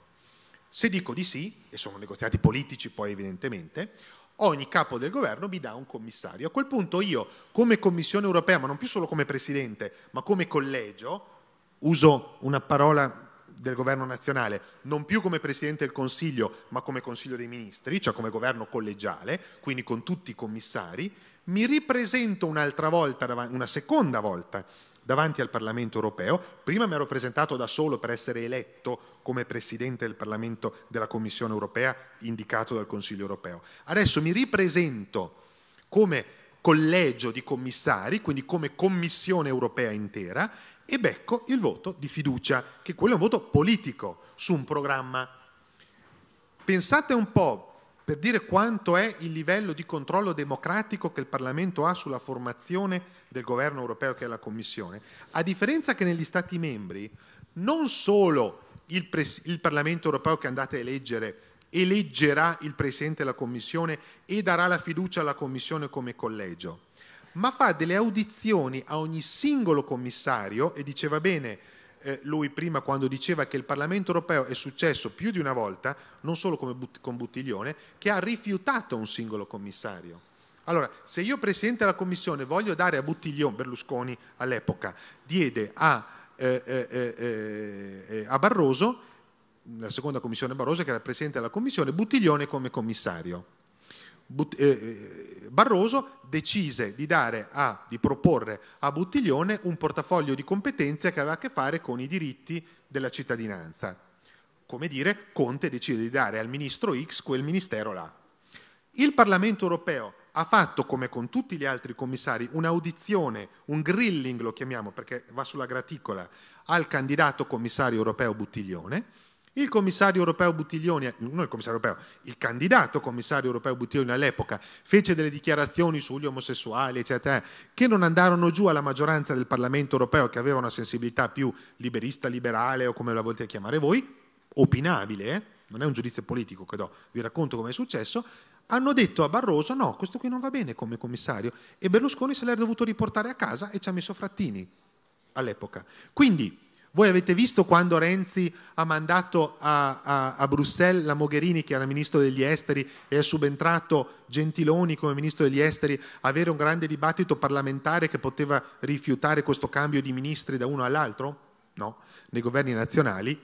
Se dico di sì, e sono negoziati politici poi evidentemente, ogni capo del governo mi dà un commissario. A quel punto io, come Commissione europea, ma non più solo come Presidente, ma come collegio, uso una parola del governo nazionale, non più come Presidente del Consiglio, ma come Consiglio dei Ministri, cioè come governo collegiale, quindi con tutti i commissari, mi ripresento un'altra volta, una seconda volta davanti al Parlamento europeo. Prima mi ero presentato da solo per essere eletto come Presidente del Parlamento della Commissione europea, indicato dal Consiglio europeo. Adesso mi ripresento come Presidente collegio di commissari, quindi come Commissione europea intera, ed ecco il voto di fiducia, che quello è un voto politico su un programma. Pensate un po' per dire quanto è il livello di controllo democratico che il Parlamento ha sulla formazione del governo europeo che è la Commissione, a differenza che negli Stati membri non solo il, il Parlamento europeo che andate a eleggere eleggerà il Presidente della Commissione e darà la fiducia alla Commissione come collegio, ma fa delle audizioni a ogni singolo commissario e diceva bene eh, lui prima quando diceva che il Parlamento europeo è successo più di una volta, non solo but con Buttiglione, che ha rifiutato un singolo commissario. Allora, se io Presidente della Commissione voglio dare a Buttiglione, Berlusconi all'epoca, diede a, eh, eh, a Barroso, la seconda commissione Barroso, che era presidente della commissione, Buttiglione come commissario. But, eh, eh Barroso decise di, a, di proporre a Buttiglione un portafoglio di competenze che aveva a che fare con i diritti della cittadinanza. Come dire, Conte decide di dare al ministro X quel ministero là. Il Parlamento europeo ha fatto, come con tutti gli altri commissari, un'audizione, un grilling lo chiamiamo perché va sulla graticola, al candidato commissario europeo Buttiglione il commissario europeo Buttiglioni, non il commissario europeo, il candidato commissario europeo Buttiglioni all'epoca fece delle dichiarazioni sugli omosessuali, eccetera, che non andarono giù alla maggioranza del Parlamento europeo che aveva una sensibilità più liberista, liberale o come la volete chiamare voi, opinabile, eh? non è un giudizio politico che do, vi racconto come è successo, hanno detto a Barroso no, questo qui non va bene come commissario e Berlusconi se l'era dovuto riportare a casa e ci ha messo Frattini all'epoca. Quindi voi avete visto quando Renzi ha mandato a, a, a, Bruxelles la Mogherini, che era ministro degli esteri, e è subentrato Gentiloni come ministro degli esteri, avere un grande dibattito parlamentare che poteva rifiutare questo cambio di ministri da uno all'altro? No, nei governi nazionali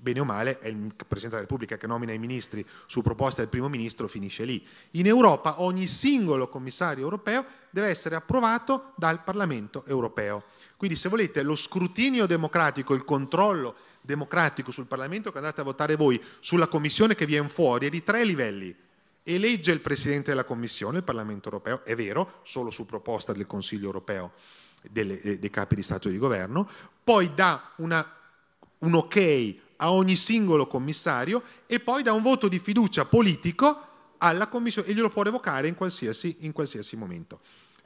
bene o male è il Presidente della Repubblica che nomina i ministri su proposta del Primo Ministro, finisce lì. In Europa ogni singolo commissario europeo deve essere approvato dal Parlamento europeo. Quindi se volete lo scrutinio democratico, il controllo democratico sul Parlamento che andate a votare voi, sulla Commissione che viene fuori, è di tre livelli. Elegge il Presidente della Commissione, il Parlamento europeo, è vero, solo su proposta del Consiglio europeo. Delle, eh, dei capi di Stato e di Governo, poi dà una, un ok a ogni singolo commissario e poi dà un voto di fiducia politico alla commissione e glielo può revocare in qualsiasi, in qualsiasi momento.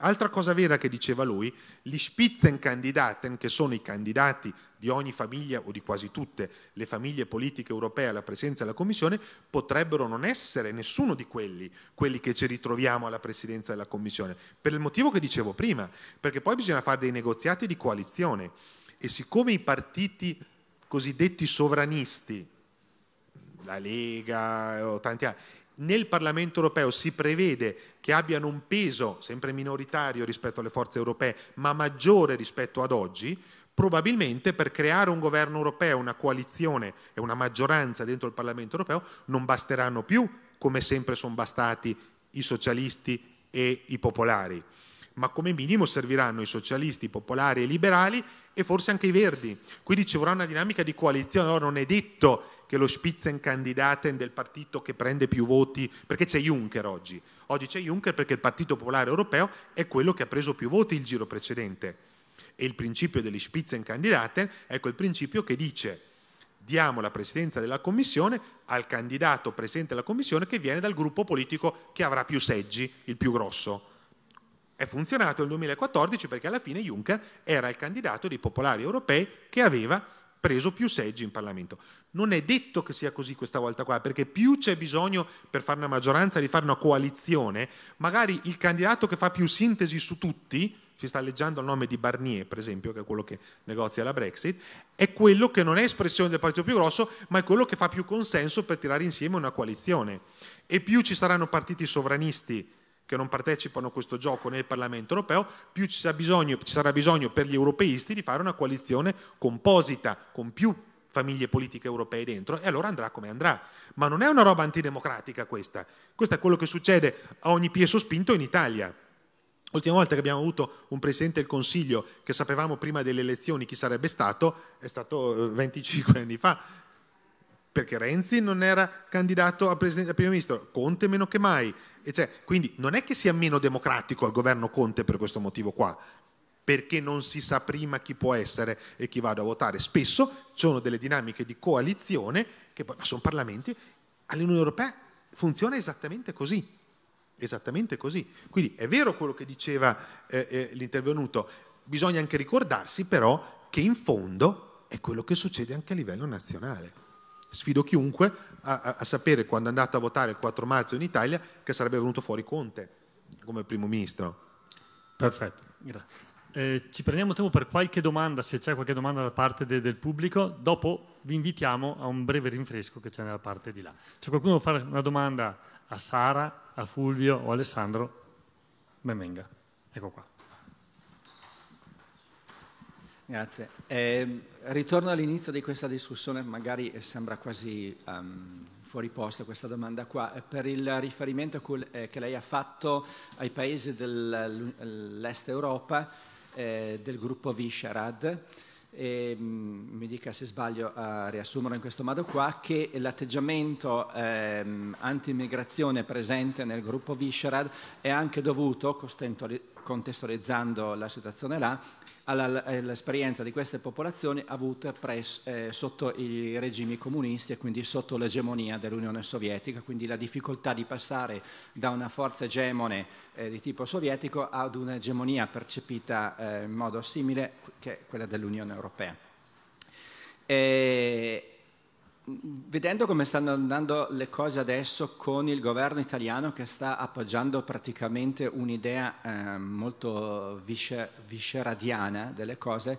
Altra cosa vera che diceva lui, gli Spitzenkandidaten, che sono i candidati di ogni famiglia o di quasi tutte le famiglie politiche europee alla presenza della Commissione, potrebbero non essere nessuno di quelli, quelli che ci ritroviamo alla presidenza della Commissione, per il motivo che dicevo prima, perché poi bisogna fare dei negoziati di coalizione e siccome i partiti cosiddetti sovranisti, la Lega eh, o tanti altri, nel Parlamento europeo si prevede che abbiano un peso sempre minoritario rispetto alle forze europee, ma maggiore rispetto ad oggi, probabilmente per creare un governo europeo, una coalizione e una maggioranza dentro il Parlamento europeo non basteranno più, come sempre sono bastati i socialisti e i popolari, ma come minimo serviranno i socialisti, i popolari e i liberali e forse anche i verdi. Quindi ci vorrà una dinamica di coalizione, allora non è detto che lo Spitzenkandidaten del partito che prende più voti, perché c'è Juncker oggi, oggi c'è Juncker perché il Partito Popolare Europeo è quello che ha preso più voti il giro precedente e il principio degli Spitzenkandidaten è quel principio che dice diamo la presidenza della Commissione al candidato presidente della Commissione che viene dal gruppo politico che avrà più seggi, il più grosso. È funzionato nel 2014 perché alla fine Juncker era il candidato dei popolari europei che aveva preso più seggi in Parlamento. Non è detto che sia così questa volta qua, perché più c'è bisogno per fare una maggioranza di fare una coalizione, magari il candidato che fa più sintesi su tutti, si sta leggendo il nome di Barnier, per esempio, che è quello che negozia la Brexit, è quello che non è espressione del partito più grosso, ma è quello che fa più consenso per tirare insieme una coalizione. E più ci saranno partiti sovranisti che non partecipano a questo gioco nel Parlamento europeo, più ci sarà bisogno, ci sarà bisogno per gli europeisti di fare una coalizione composita, con più famiglie politiche europee dentro e allora andrà come andrà. Ma non è una roba antidemocratica questa, questo è quello che succede a ogni pie spinto in Italia. L'ultima volta che abbiamo avuto un Presidente del Consiglio che sapevamo prima delle elezioni chi sarebbe stato, è stato 25 eh, anni fa, perché Renzi non era candidato a, a primo ministro, Conte meno che mai, cioè, quindi non è che sia meno democratico al governo Conte per questo motivo qua, perché non si sa prima chi può essere e chi vada a votare. Spesso ci sono delle dinamiche di coalizione che poi, sono parlamenti, all'Unione Europea funziona esattamente così. Esattamente così. Quindi è vero quello che diceva eh, eh, l'intervenuto, bisogna anche ricordarsi però che in fondo è quello che succede anche a livello nazionale sfido chiunque a, a, a sapere quando è andato a votare il 4 marzo in Italia che sarebbe venuto fuori Conte come primo ministro. Perfetto, grazie. Eh, ci prendiamo tempo per qualche domanda, se c'è qualche domanda da parte de, del pubblico, dopo vi invitiamo a un breve rinfresco che c'è nella parte di là. Se qualcuno vuole fare una domanda a Sara, a Fulvio o Alessandro, ben venga. Ecco qua. Grazie. Eh, ritorno all'inizio di questa discussione, magari sembra quasi um, fuori posto questa domanda qua, eh, per il riferimento eh, che lei ha fatto ai paesi dell'est Europa eh, del gruppo Visegrad. E, ehm, mi dica se sbaglio a riassumere in questo modo qua, che l'atteggiamento ehm, anti-immigrazione presente nel gruppo Visegrad è anche dovuto, contestualizzando la situazione là, all'esperienza eh, di queste popolazioni avute pres, eh, sotto i regimi comunisti e quindi sotto l'egemonia dell'Unione Sovietica, quindi la difficoltà di passare da una forza egemone eh, di tipo sovietico ad un'egemonia percepita eh, in modo simile che è quella dell'Unione Europea. E, vedendo come stanno andando le cose adesso con il governo italiano che sta appoggiando praticamente un'idea eh, molto visce, visceradiana delle cose,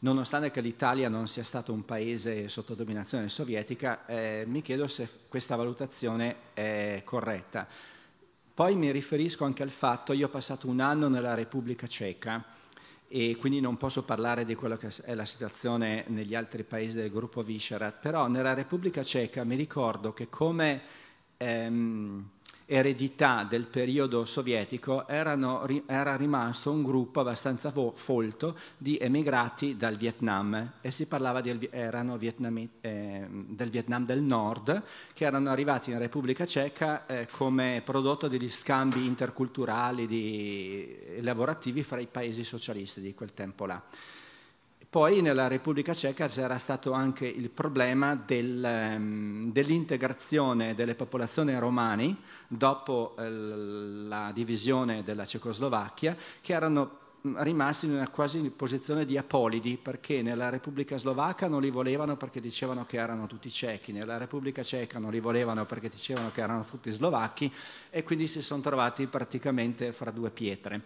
nonostante che l'Italia non sia stato un paese sotto dominazione sovietica, eh, mi chiedo se questa valutazione è corretta. Poi mi riferisco anche al fatto, io ho passato un anno nella Repubblica Ceca, e quindi non posso parlare di quella che è la situazione negli altri paesi del gruppo Visegrad, però nella Repubblica Ceca mi ricordo che come ehm, eredità del periodo sovietico erano, era rimasto un gruppo abbastanza folto di emigrati dal Vietnam e si parlava di, Vietnami, eh, del Vietnam del Nord che erano arrivati in Repubblica Ceca eh, come prodotto degli scambi interculturali e eh, lavorativi fra i paesi socialisti di quel tempo là. Poi nella Repubblica Ceca c'era stato anche il problema del, ehm, dell'integrazione delle popolazioni romani dopo eh, la divisione della Cecoslovacchia, che erano mm, rimasti in una quasi posizione di apolidi perché nella Repubblica Slovacca non li volevano perché dicevano che erano tutti cechi, nella Repubblica Ceca non li volevano perché dicevano che erano tutti slovacchi e quindi si sono trovati praticamente fra due pietre.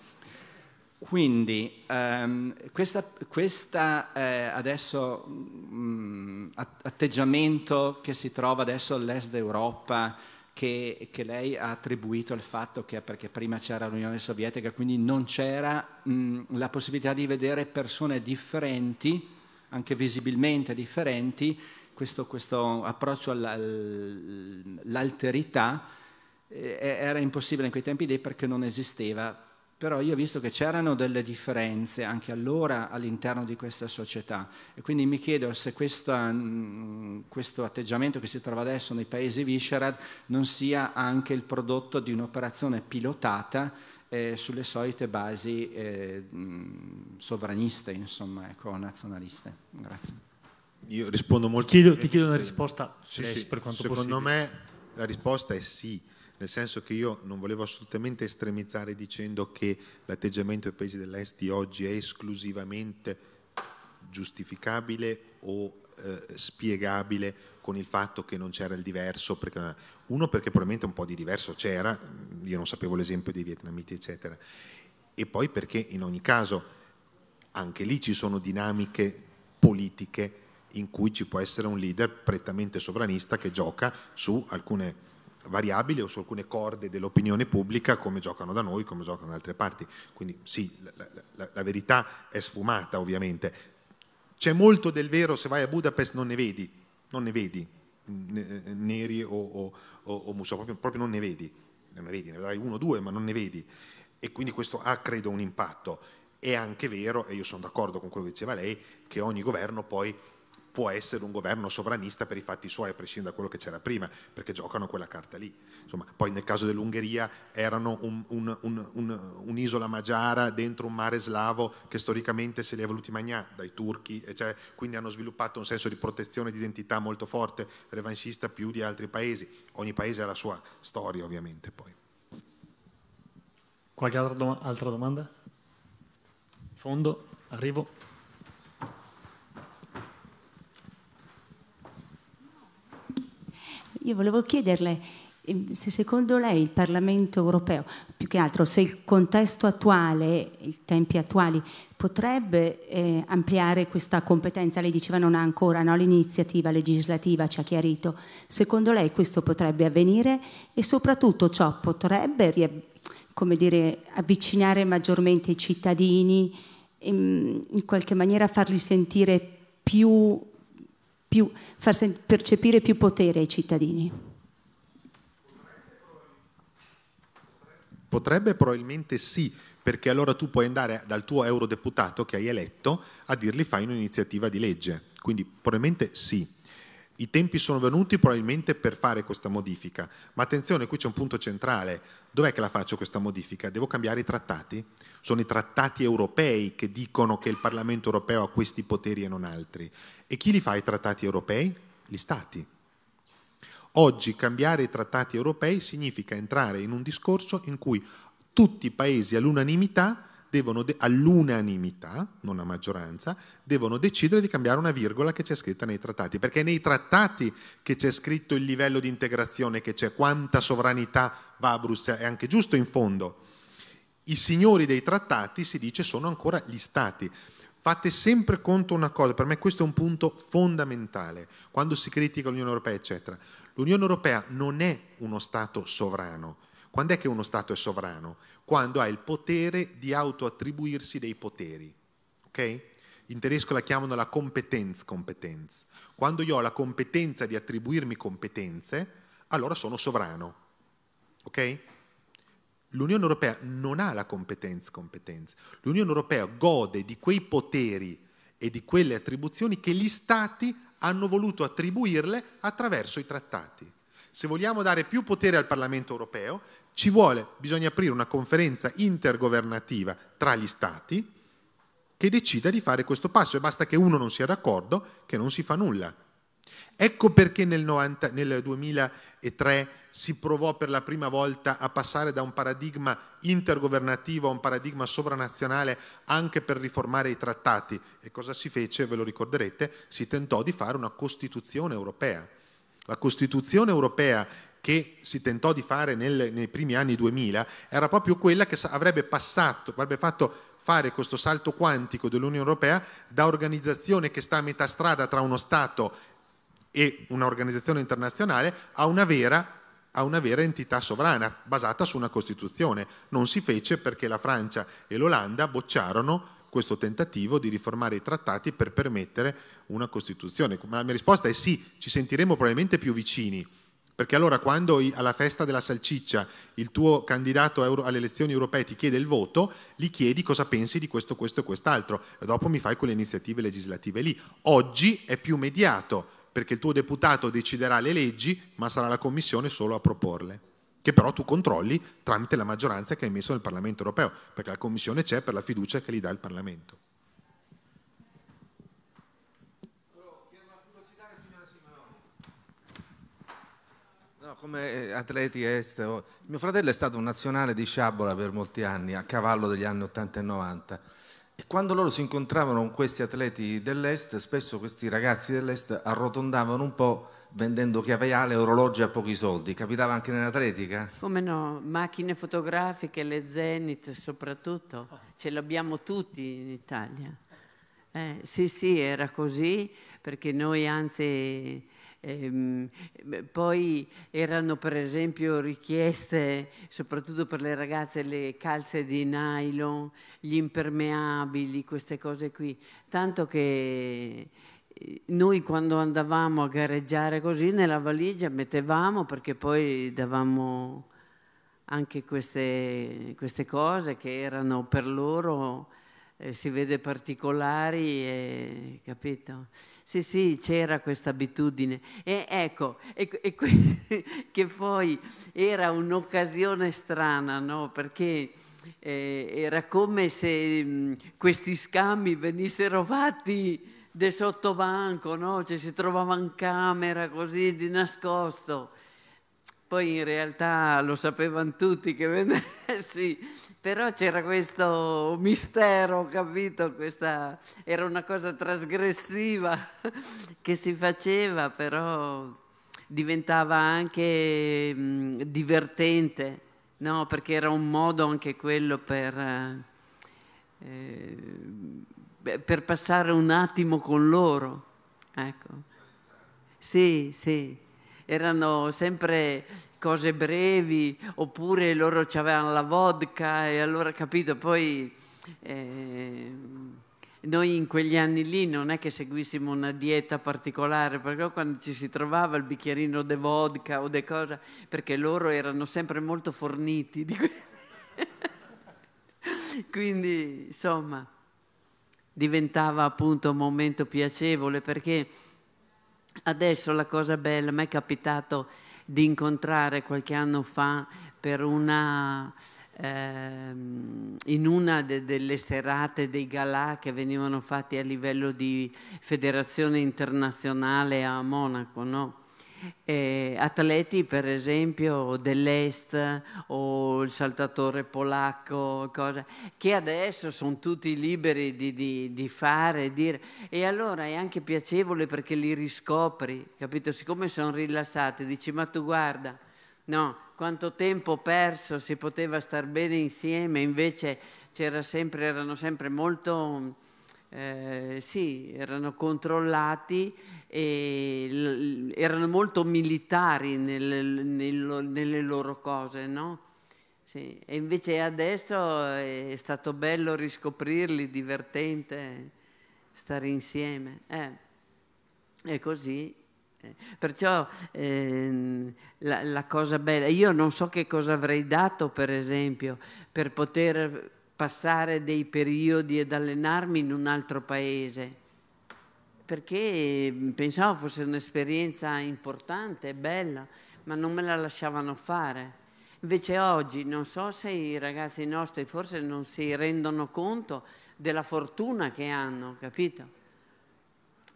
Quindi ehm, questa, questa eh, adesso, mh, mm, atteggiamento che si trova adesso all'est d'Europa che, che, lei ha attribuito al fatto che perché prima c'era l'Unione Sovietica, quindi non c'era mh, la possibilità di vedere persone differenti, anche visibilmente differenti, questo, questo approccio all'alterità eh, era impossibile in quei tempi lì perché non esisteva però io ho visto che c'erano delle differenze anche allora all'interno di questa società e quindi mi chiedo se questa, mm, questo atteggiamento che si trova adesso nei paesi Viscerad non sia anche il prodotto di un'operazione pilotata eh, sulle solite basi eh, mm, sovraniste, insomma, ecco, nazionaliste. Grazie. Io rispondo molto... Chiedo, ti chiedo una risposta sì, eh, sì, per quanto secondo possibile. me la risposta è sì nel senso che io non volevo assolutamente estremizzare dicendo che l'atteggiamento dei paesi dell'Est di oggi è esclusivamente giustificabile o eh, spiegabile con il fatto che non c'era il diverso, perché, uno perché probabilmente un po' di diverso c'era, io non sapevo l'esempio dei vietnamiti eccetera, e poi perché in ogni caso anche lì ci sono dinamiche politiche in cui ci può essere un leader prettamente sovranista che gioca su alcune variabili o su alcune corde dell'opinione pubblica come giocano da noi, come giocano da altre parti. Quindi sì, la, la, la verità è sfumata ovviamente. C'è molto del vero, se vai a Budapest non ne vedi, non ne vedi eh, eh, neri o, o, o, o muso, proprio, proprio, non ne vedi, non ne vedi, ne vedrai uno o due ma non ne vedi. E quindi questo ha, credo, un impatto. È anche vero, e io sono d'accordo con quello che diceva lei, che ogni governo poi può essere un governo sovranista per i fatti suoi, a prescindere da quello che c'era prima, perché giocano quella carta lì. Insomma, poi nel caso dell'Ungheria erano un'isola un, un, un, magiara dentro un mare slavo che storicamente se li è voluti mangiare dai turchi, cioè, quindi hanno sviluppato un senso di protezione di identità molto forte, revanchista più di altri paesi. Ogni paese ha la sua storia ovviamente poi. Qualche altra, dom altra domanda? Fondo, arrivo. Io volevo chiederle ehm, se secondo lei il Parlamento europeo, più che altro se il contesto attuale, i tempi attuali, potrebbe eh, ampliare questa competenza, lei diceva non ha ancora no? l'iniziativa legislativa, ci ha chiarito, secondo lei questo potrebbe avvenire e soprattutto ciò potrebbe dire, avvicinare maggiormente i cittadini, in, ehm, in qualche maniera farli sentire più più, far percepire più potere ai cittadini. Potrebbe probabilmente sì, perché allora tu puoi andare dal tuo eurodeputato che hai eletto a dirgli fai un'iniziativa di legge. Quindi probabilmente sì. I tempi sono venuti probabilmente per fare questa modifica, ma attenzione, qui c'è un punto centrale. Dov'è che la faccio questa modifica? Devo cambiare i trattati? Sono i trattati europei che dicono che il Parlamento europeo ha questi poteri e non altri. E chi li fa i trattati europei? Gli Stati. Oggi cambiare i trattati europei significa entrare in un discorso in cui tutti i paesi all'unanimità devono all'unanimità, non a maggioranza, devono decidere di cambiare una virgola che c'è scritta nei trattati, perché è nei trattati che c'è scritto il livello di integrazione che c'è, quanta sovranità va a Bruxelles, è anche giusto in fondo. I signori dei trattati, si dice, sono ancora gli stati. Fate sempre conto una cosa, per me questo è un punto fondamentale, quando si critica l'Unione Europea, eccetera. L'Unione Europea non è uno Stato sovrano. Quando è che uno Stato è sovrano? quando ha il potere di autoattribuirsi dei poteri. Okay? In tedesco la chiamano la Kompetenzkompetenz. Quando io ho la competenza di attribuirmi competenze, allora sono sovrano. Okay? L'Unione Europea non ha la Kompetenzkompetenz. L'Unione Europea gode di quei poteri e di quelle attribuzioni che gli Stati hanno voluto attribuirle attraverso i trattati. Se vogliamo dare più potere al Parlamento europeo, ci vuole, bisogna aprire una conferenza intergovernativa tra gli Stati che decida di fare questo passo e basta che uno non sia d'accordo che non si fa nulla. Ecco perché nel, 90, nel 2003 si provò per la prima volta a passare da un paradigma intergovernativo a un paradigma sovranazionale anche per riformare i trattati. E cosa si fece? Ve lo ricorderete, si tentò di fare una Costituzione europea. La Costituzione europea che si tentò di fare nel, nei primi anni 2000 era proprio quella che avrebbe, passato, avrebbe fatto fare questo salto quantico dell'Unione Europea da organizzazione che sta a metà strada tra uno Stato e un'organizzazione internazionale a una vera a una vera entità sovrana basata su una Costituzione. Non si fece perché la Francia e l'Olanda bocciarono questo tentativo di riformare i trattati per permettere una Costituzione. Ma la mia risposta è sì, ci sentiremo probabilmente più vicini perché allora quando alla festa della salciccia il tuo candidato alle elezioni europee ti chiede il voto, gli chiedi cosa pensi di questo, questo e quest'altro e dopo mi fai quelle iniziative legislative lì. Oggi è più mediato perché il tuo deputato deciderà le leggi ma sarà la Commissione solo a proporle che però tu controlli tramite la maggioranza che hai messo nel Parlamento europeo, perché la Commissione c'è per la fiducia che gli dà il Parlamento. come eh, atleti estero, oh, mio fratello è stato un nazionale di sciabola per molti anni, a cavallo degli anni 80 e 90. E quando loro si incontravano con questi atleti dell'est, spesso questi ragazzi dell'est arrotondavano un po' vendendo chiavaiale e orologi a pochi soldi. Capitava anche nell'atletica? Come no, macchine fotografiche, le Zenith soprattutto, ce l'abbiamo tutti in Italia. Eh, sì, sì, era così, perché noi anzi Ehm, poi erano per esempio richieste, soprattutto per le ragazze, le calze di nylon, gli impermeabili, queste cose qui. Tanto che eh, noi quando andavamo a gareggiare così nella valigia mettevamo perché poi davamo anche queste, queste cose che erano per loro, eh, si vede particolari, e, capito? Sì, sì, c'era questa abitudine. E ecco, e, e que- che poi era un'occasione strana, no? Perché eh, era come se mh, mm, questi scambi venissero fatti del sottobanco, no? Cioè si trovava in camera così di nascosto. Poi in realtà lo sapevano tutti che venerdì, sì, però c'era questo mistero, capito? Questa, era una cosa trasgressiva che si faceva, però diventava anche mh, mm, divertente, no? Perché era un modo anche quello per... Eh, eh per passare un attimo con loro. Ecco. Sì, sì erano sempre cose brevi, oppure loro avevano la vodka e allora capito, poi eh, noi in quegli anni lì non è che seguissimo una dieta particolare, perché quando ci si trovava il bicchierino de vodka o de cosa, perché loro erano sempre molto forniti di que- Quindi, insomma, diventava appunto un momento piacevole perché Adesso la cosa bella, mi è capitato di incontrare qualche anno fa per una, ehm, in una de- delle serate dei galà che venivano fatti a livello di federazione internazionale a Monaco, no? eh, atleti per esempio dell'Est o il saltatore polacco, cosa, che adesso sono tutti liberi di, di, di fare, dire. E allora è anche piacevole perché li riscopri, capito? Siccome sono rilassati, dici ma tu guarda, no, quanto tempo perso, si poteva star bene insieme, invece sempre, erano sempre molto eh, sì, erano controllati e erano molto militari nel, nel, nelle loro cose, no? Sì. E invece adesso eh, è stato bello riscoprirli, divertente stare insieme. Eh, è così. Eh, perciò ehm, la, la cosa bella, io non so che cosa avrei dato per esempio per poter passare dei periodi ed allenarmi in un altro paese, perché mm, pensavo fosse un'esperienza importante e bella, ma non me la lasciavano fare. Invece oggi non so se i ragazzi nostri forse non si rendono conto della fortuna che hanno, capito?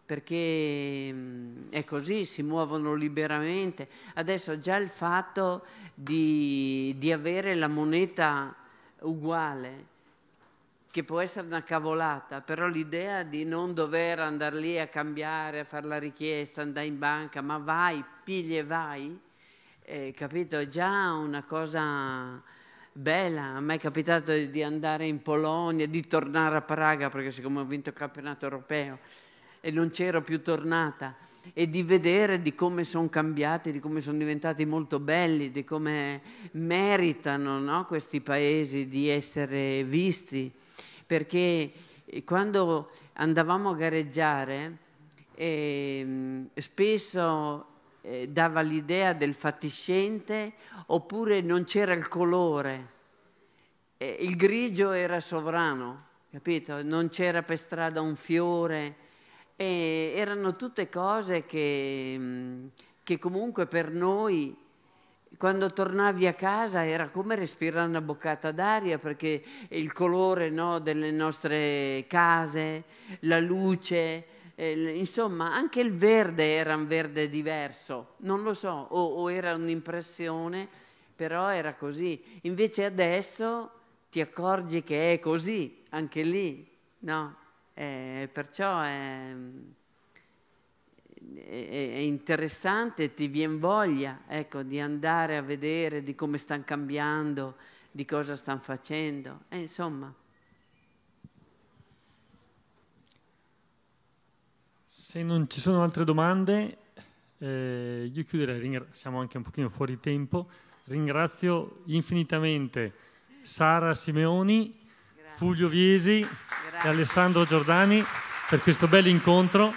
Perché mm, è così, si muovono liberamente. Adesso già il fatto di, di avere la moneta uguale che può essere una cavolata, però l'idea di non dover andare lì a cambiare, a fare la richiesta, andare in banca, ma vai, pigli e vai, eh, capito, è già una cosa bella. A me è capitato di andare in Polonia, di tornare a Praga, perché siccome ho vinto il campionato europeo e non c'ero più tornata, e di vedere di come sono cambiati, di come sono diventati molto belli, di come meritano no, questi paesi di essere visti perché eh, quando andavamo a gareggiare eh, spesso eh, dava l'idea del fatiscente oppure non c'era il colore, eh, il grigio era sovrano, capito? Non c'era per strada un fiore, eh, erano tutte cose che, mm, che comunque per noi quando tornavi a casa era come respirare una boccata d'aria perché il colore no, delle nostre case, la luce, eh, insomma anche il verde era un verde diverso, non lo so, o, o era un'impressione, però era così. Invece adesso ti accorgi che è così, anche lì, no? Eh, perciò è è interessante, ti viene voglia ecco, di andare a vedere di come stanno cambiando, di cosa stanno facendo, e eh, insomma. Se non ci sono altre domande, eh, io chiuderei, siamo anche un pochino fuori tempo, ringrazio infinitamente Sara Simeoni, Grazie. Fulvio Viesi Grazie. e Alessandro Giordani per questo bel incontro.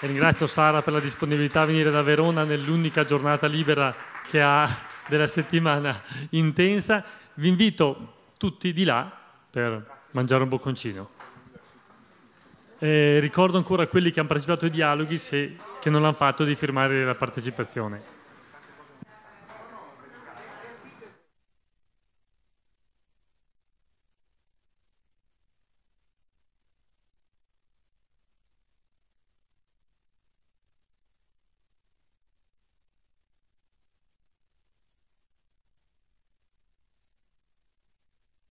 Ringrazio Sara per la disponibilità a venire da Verona nell'unica giornata libera che ha della settimana intensa. Vi invito tutti di là per mangiare un bocconcino. Eh, ricordo ancora a quelli che hanno partecipato ai dialoghi, se, che non l'hanno fatto, di firmare la partecipazione.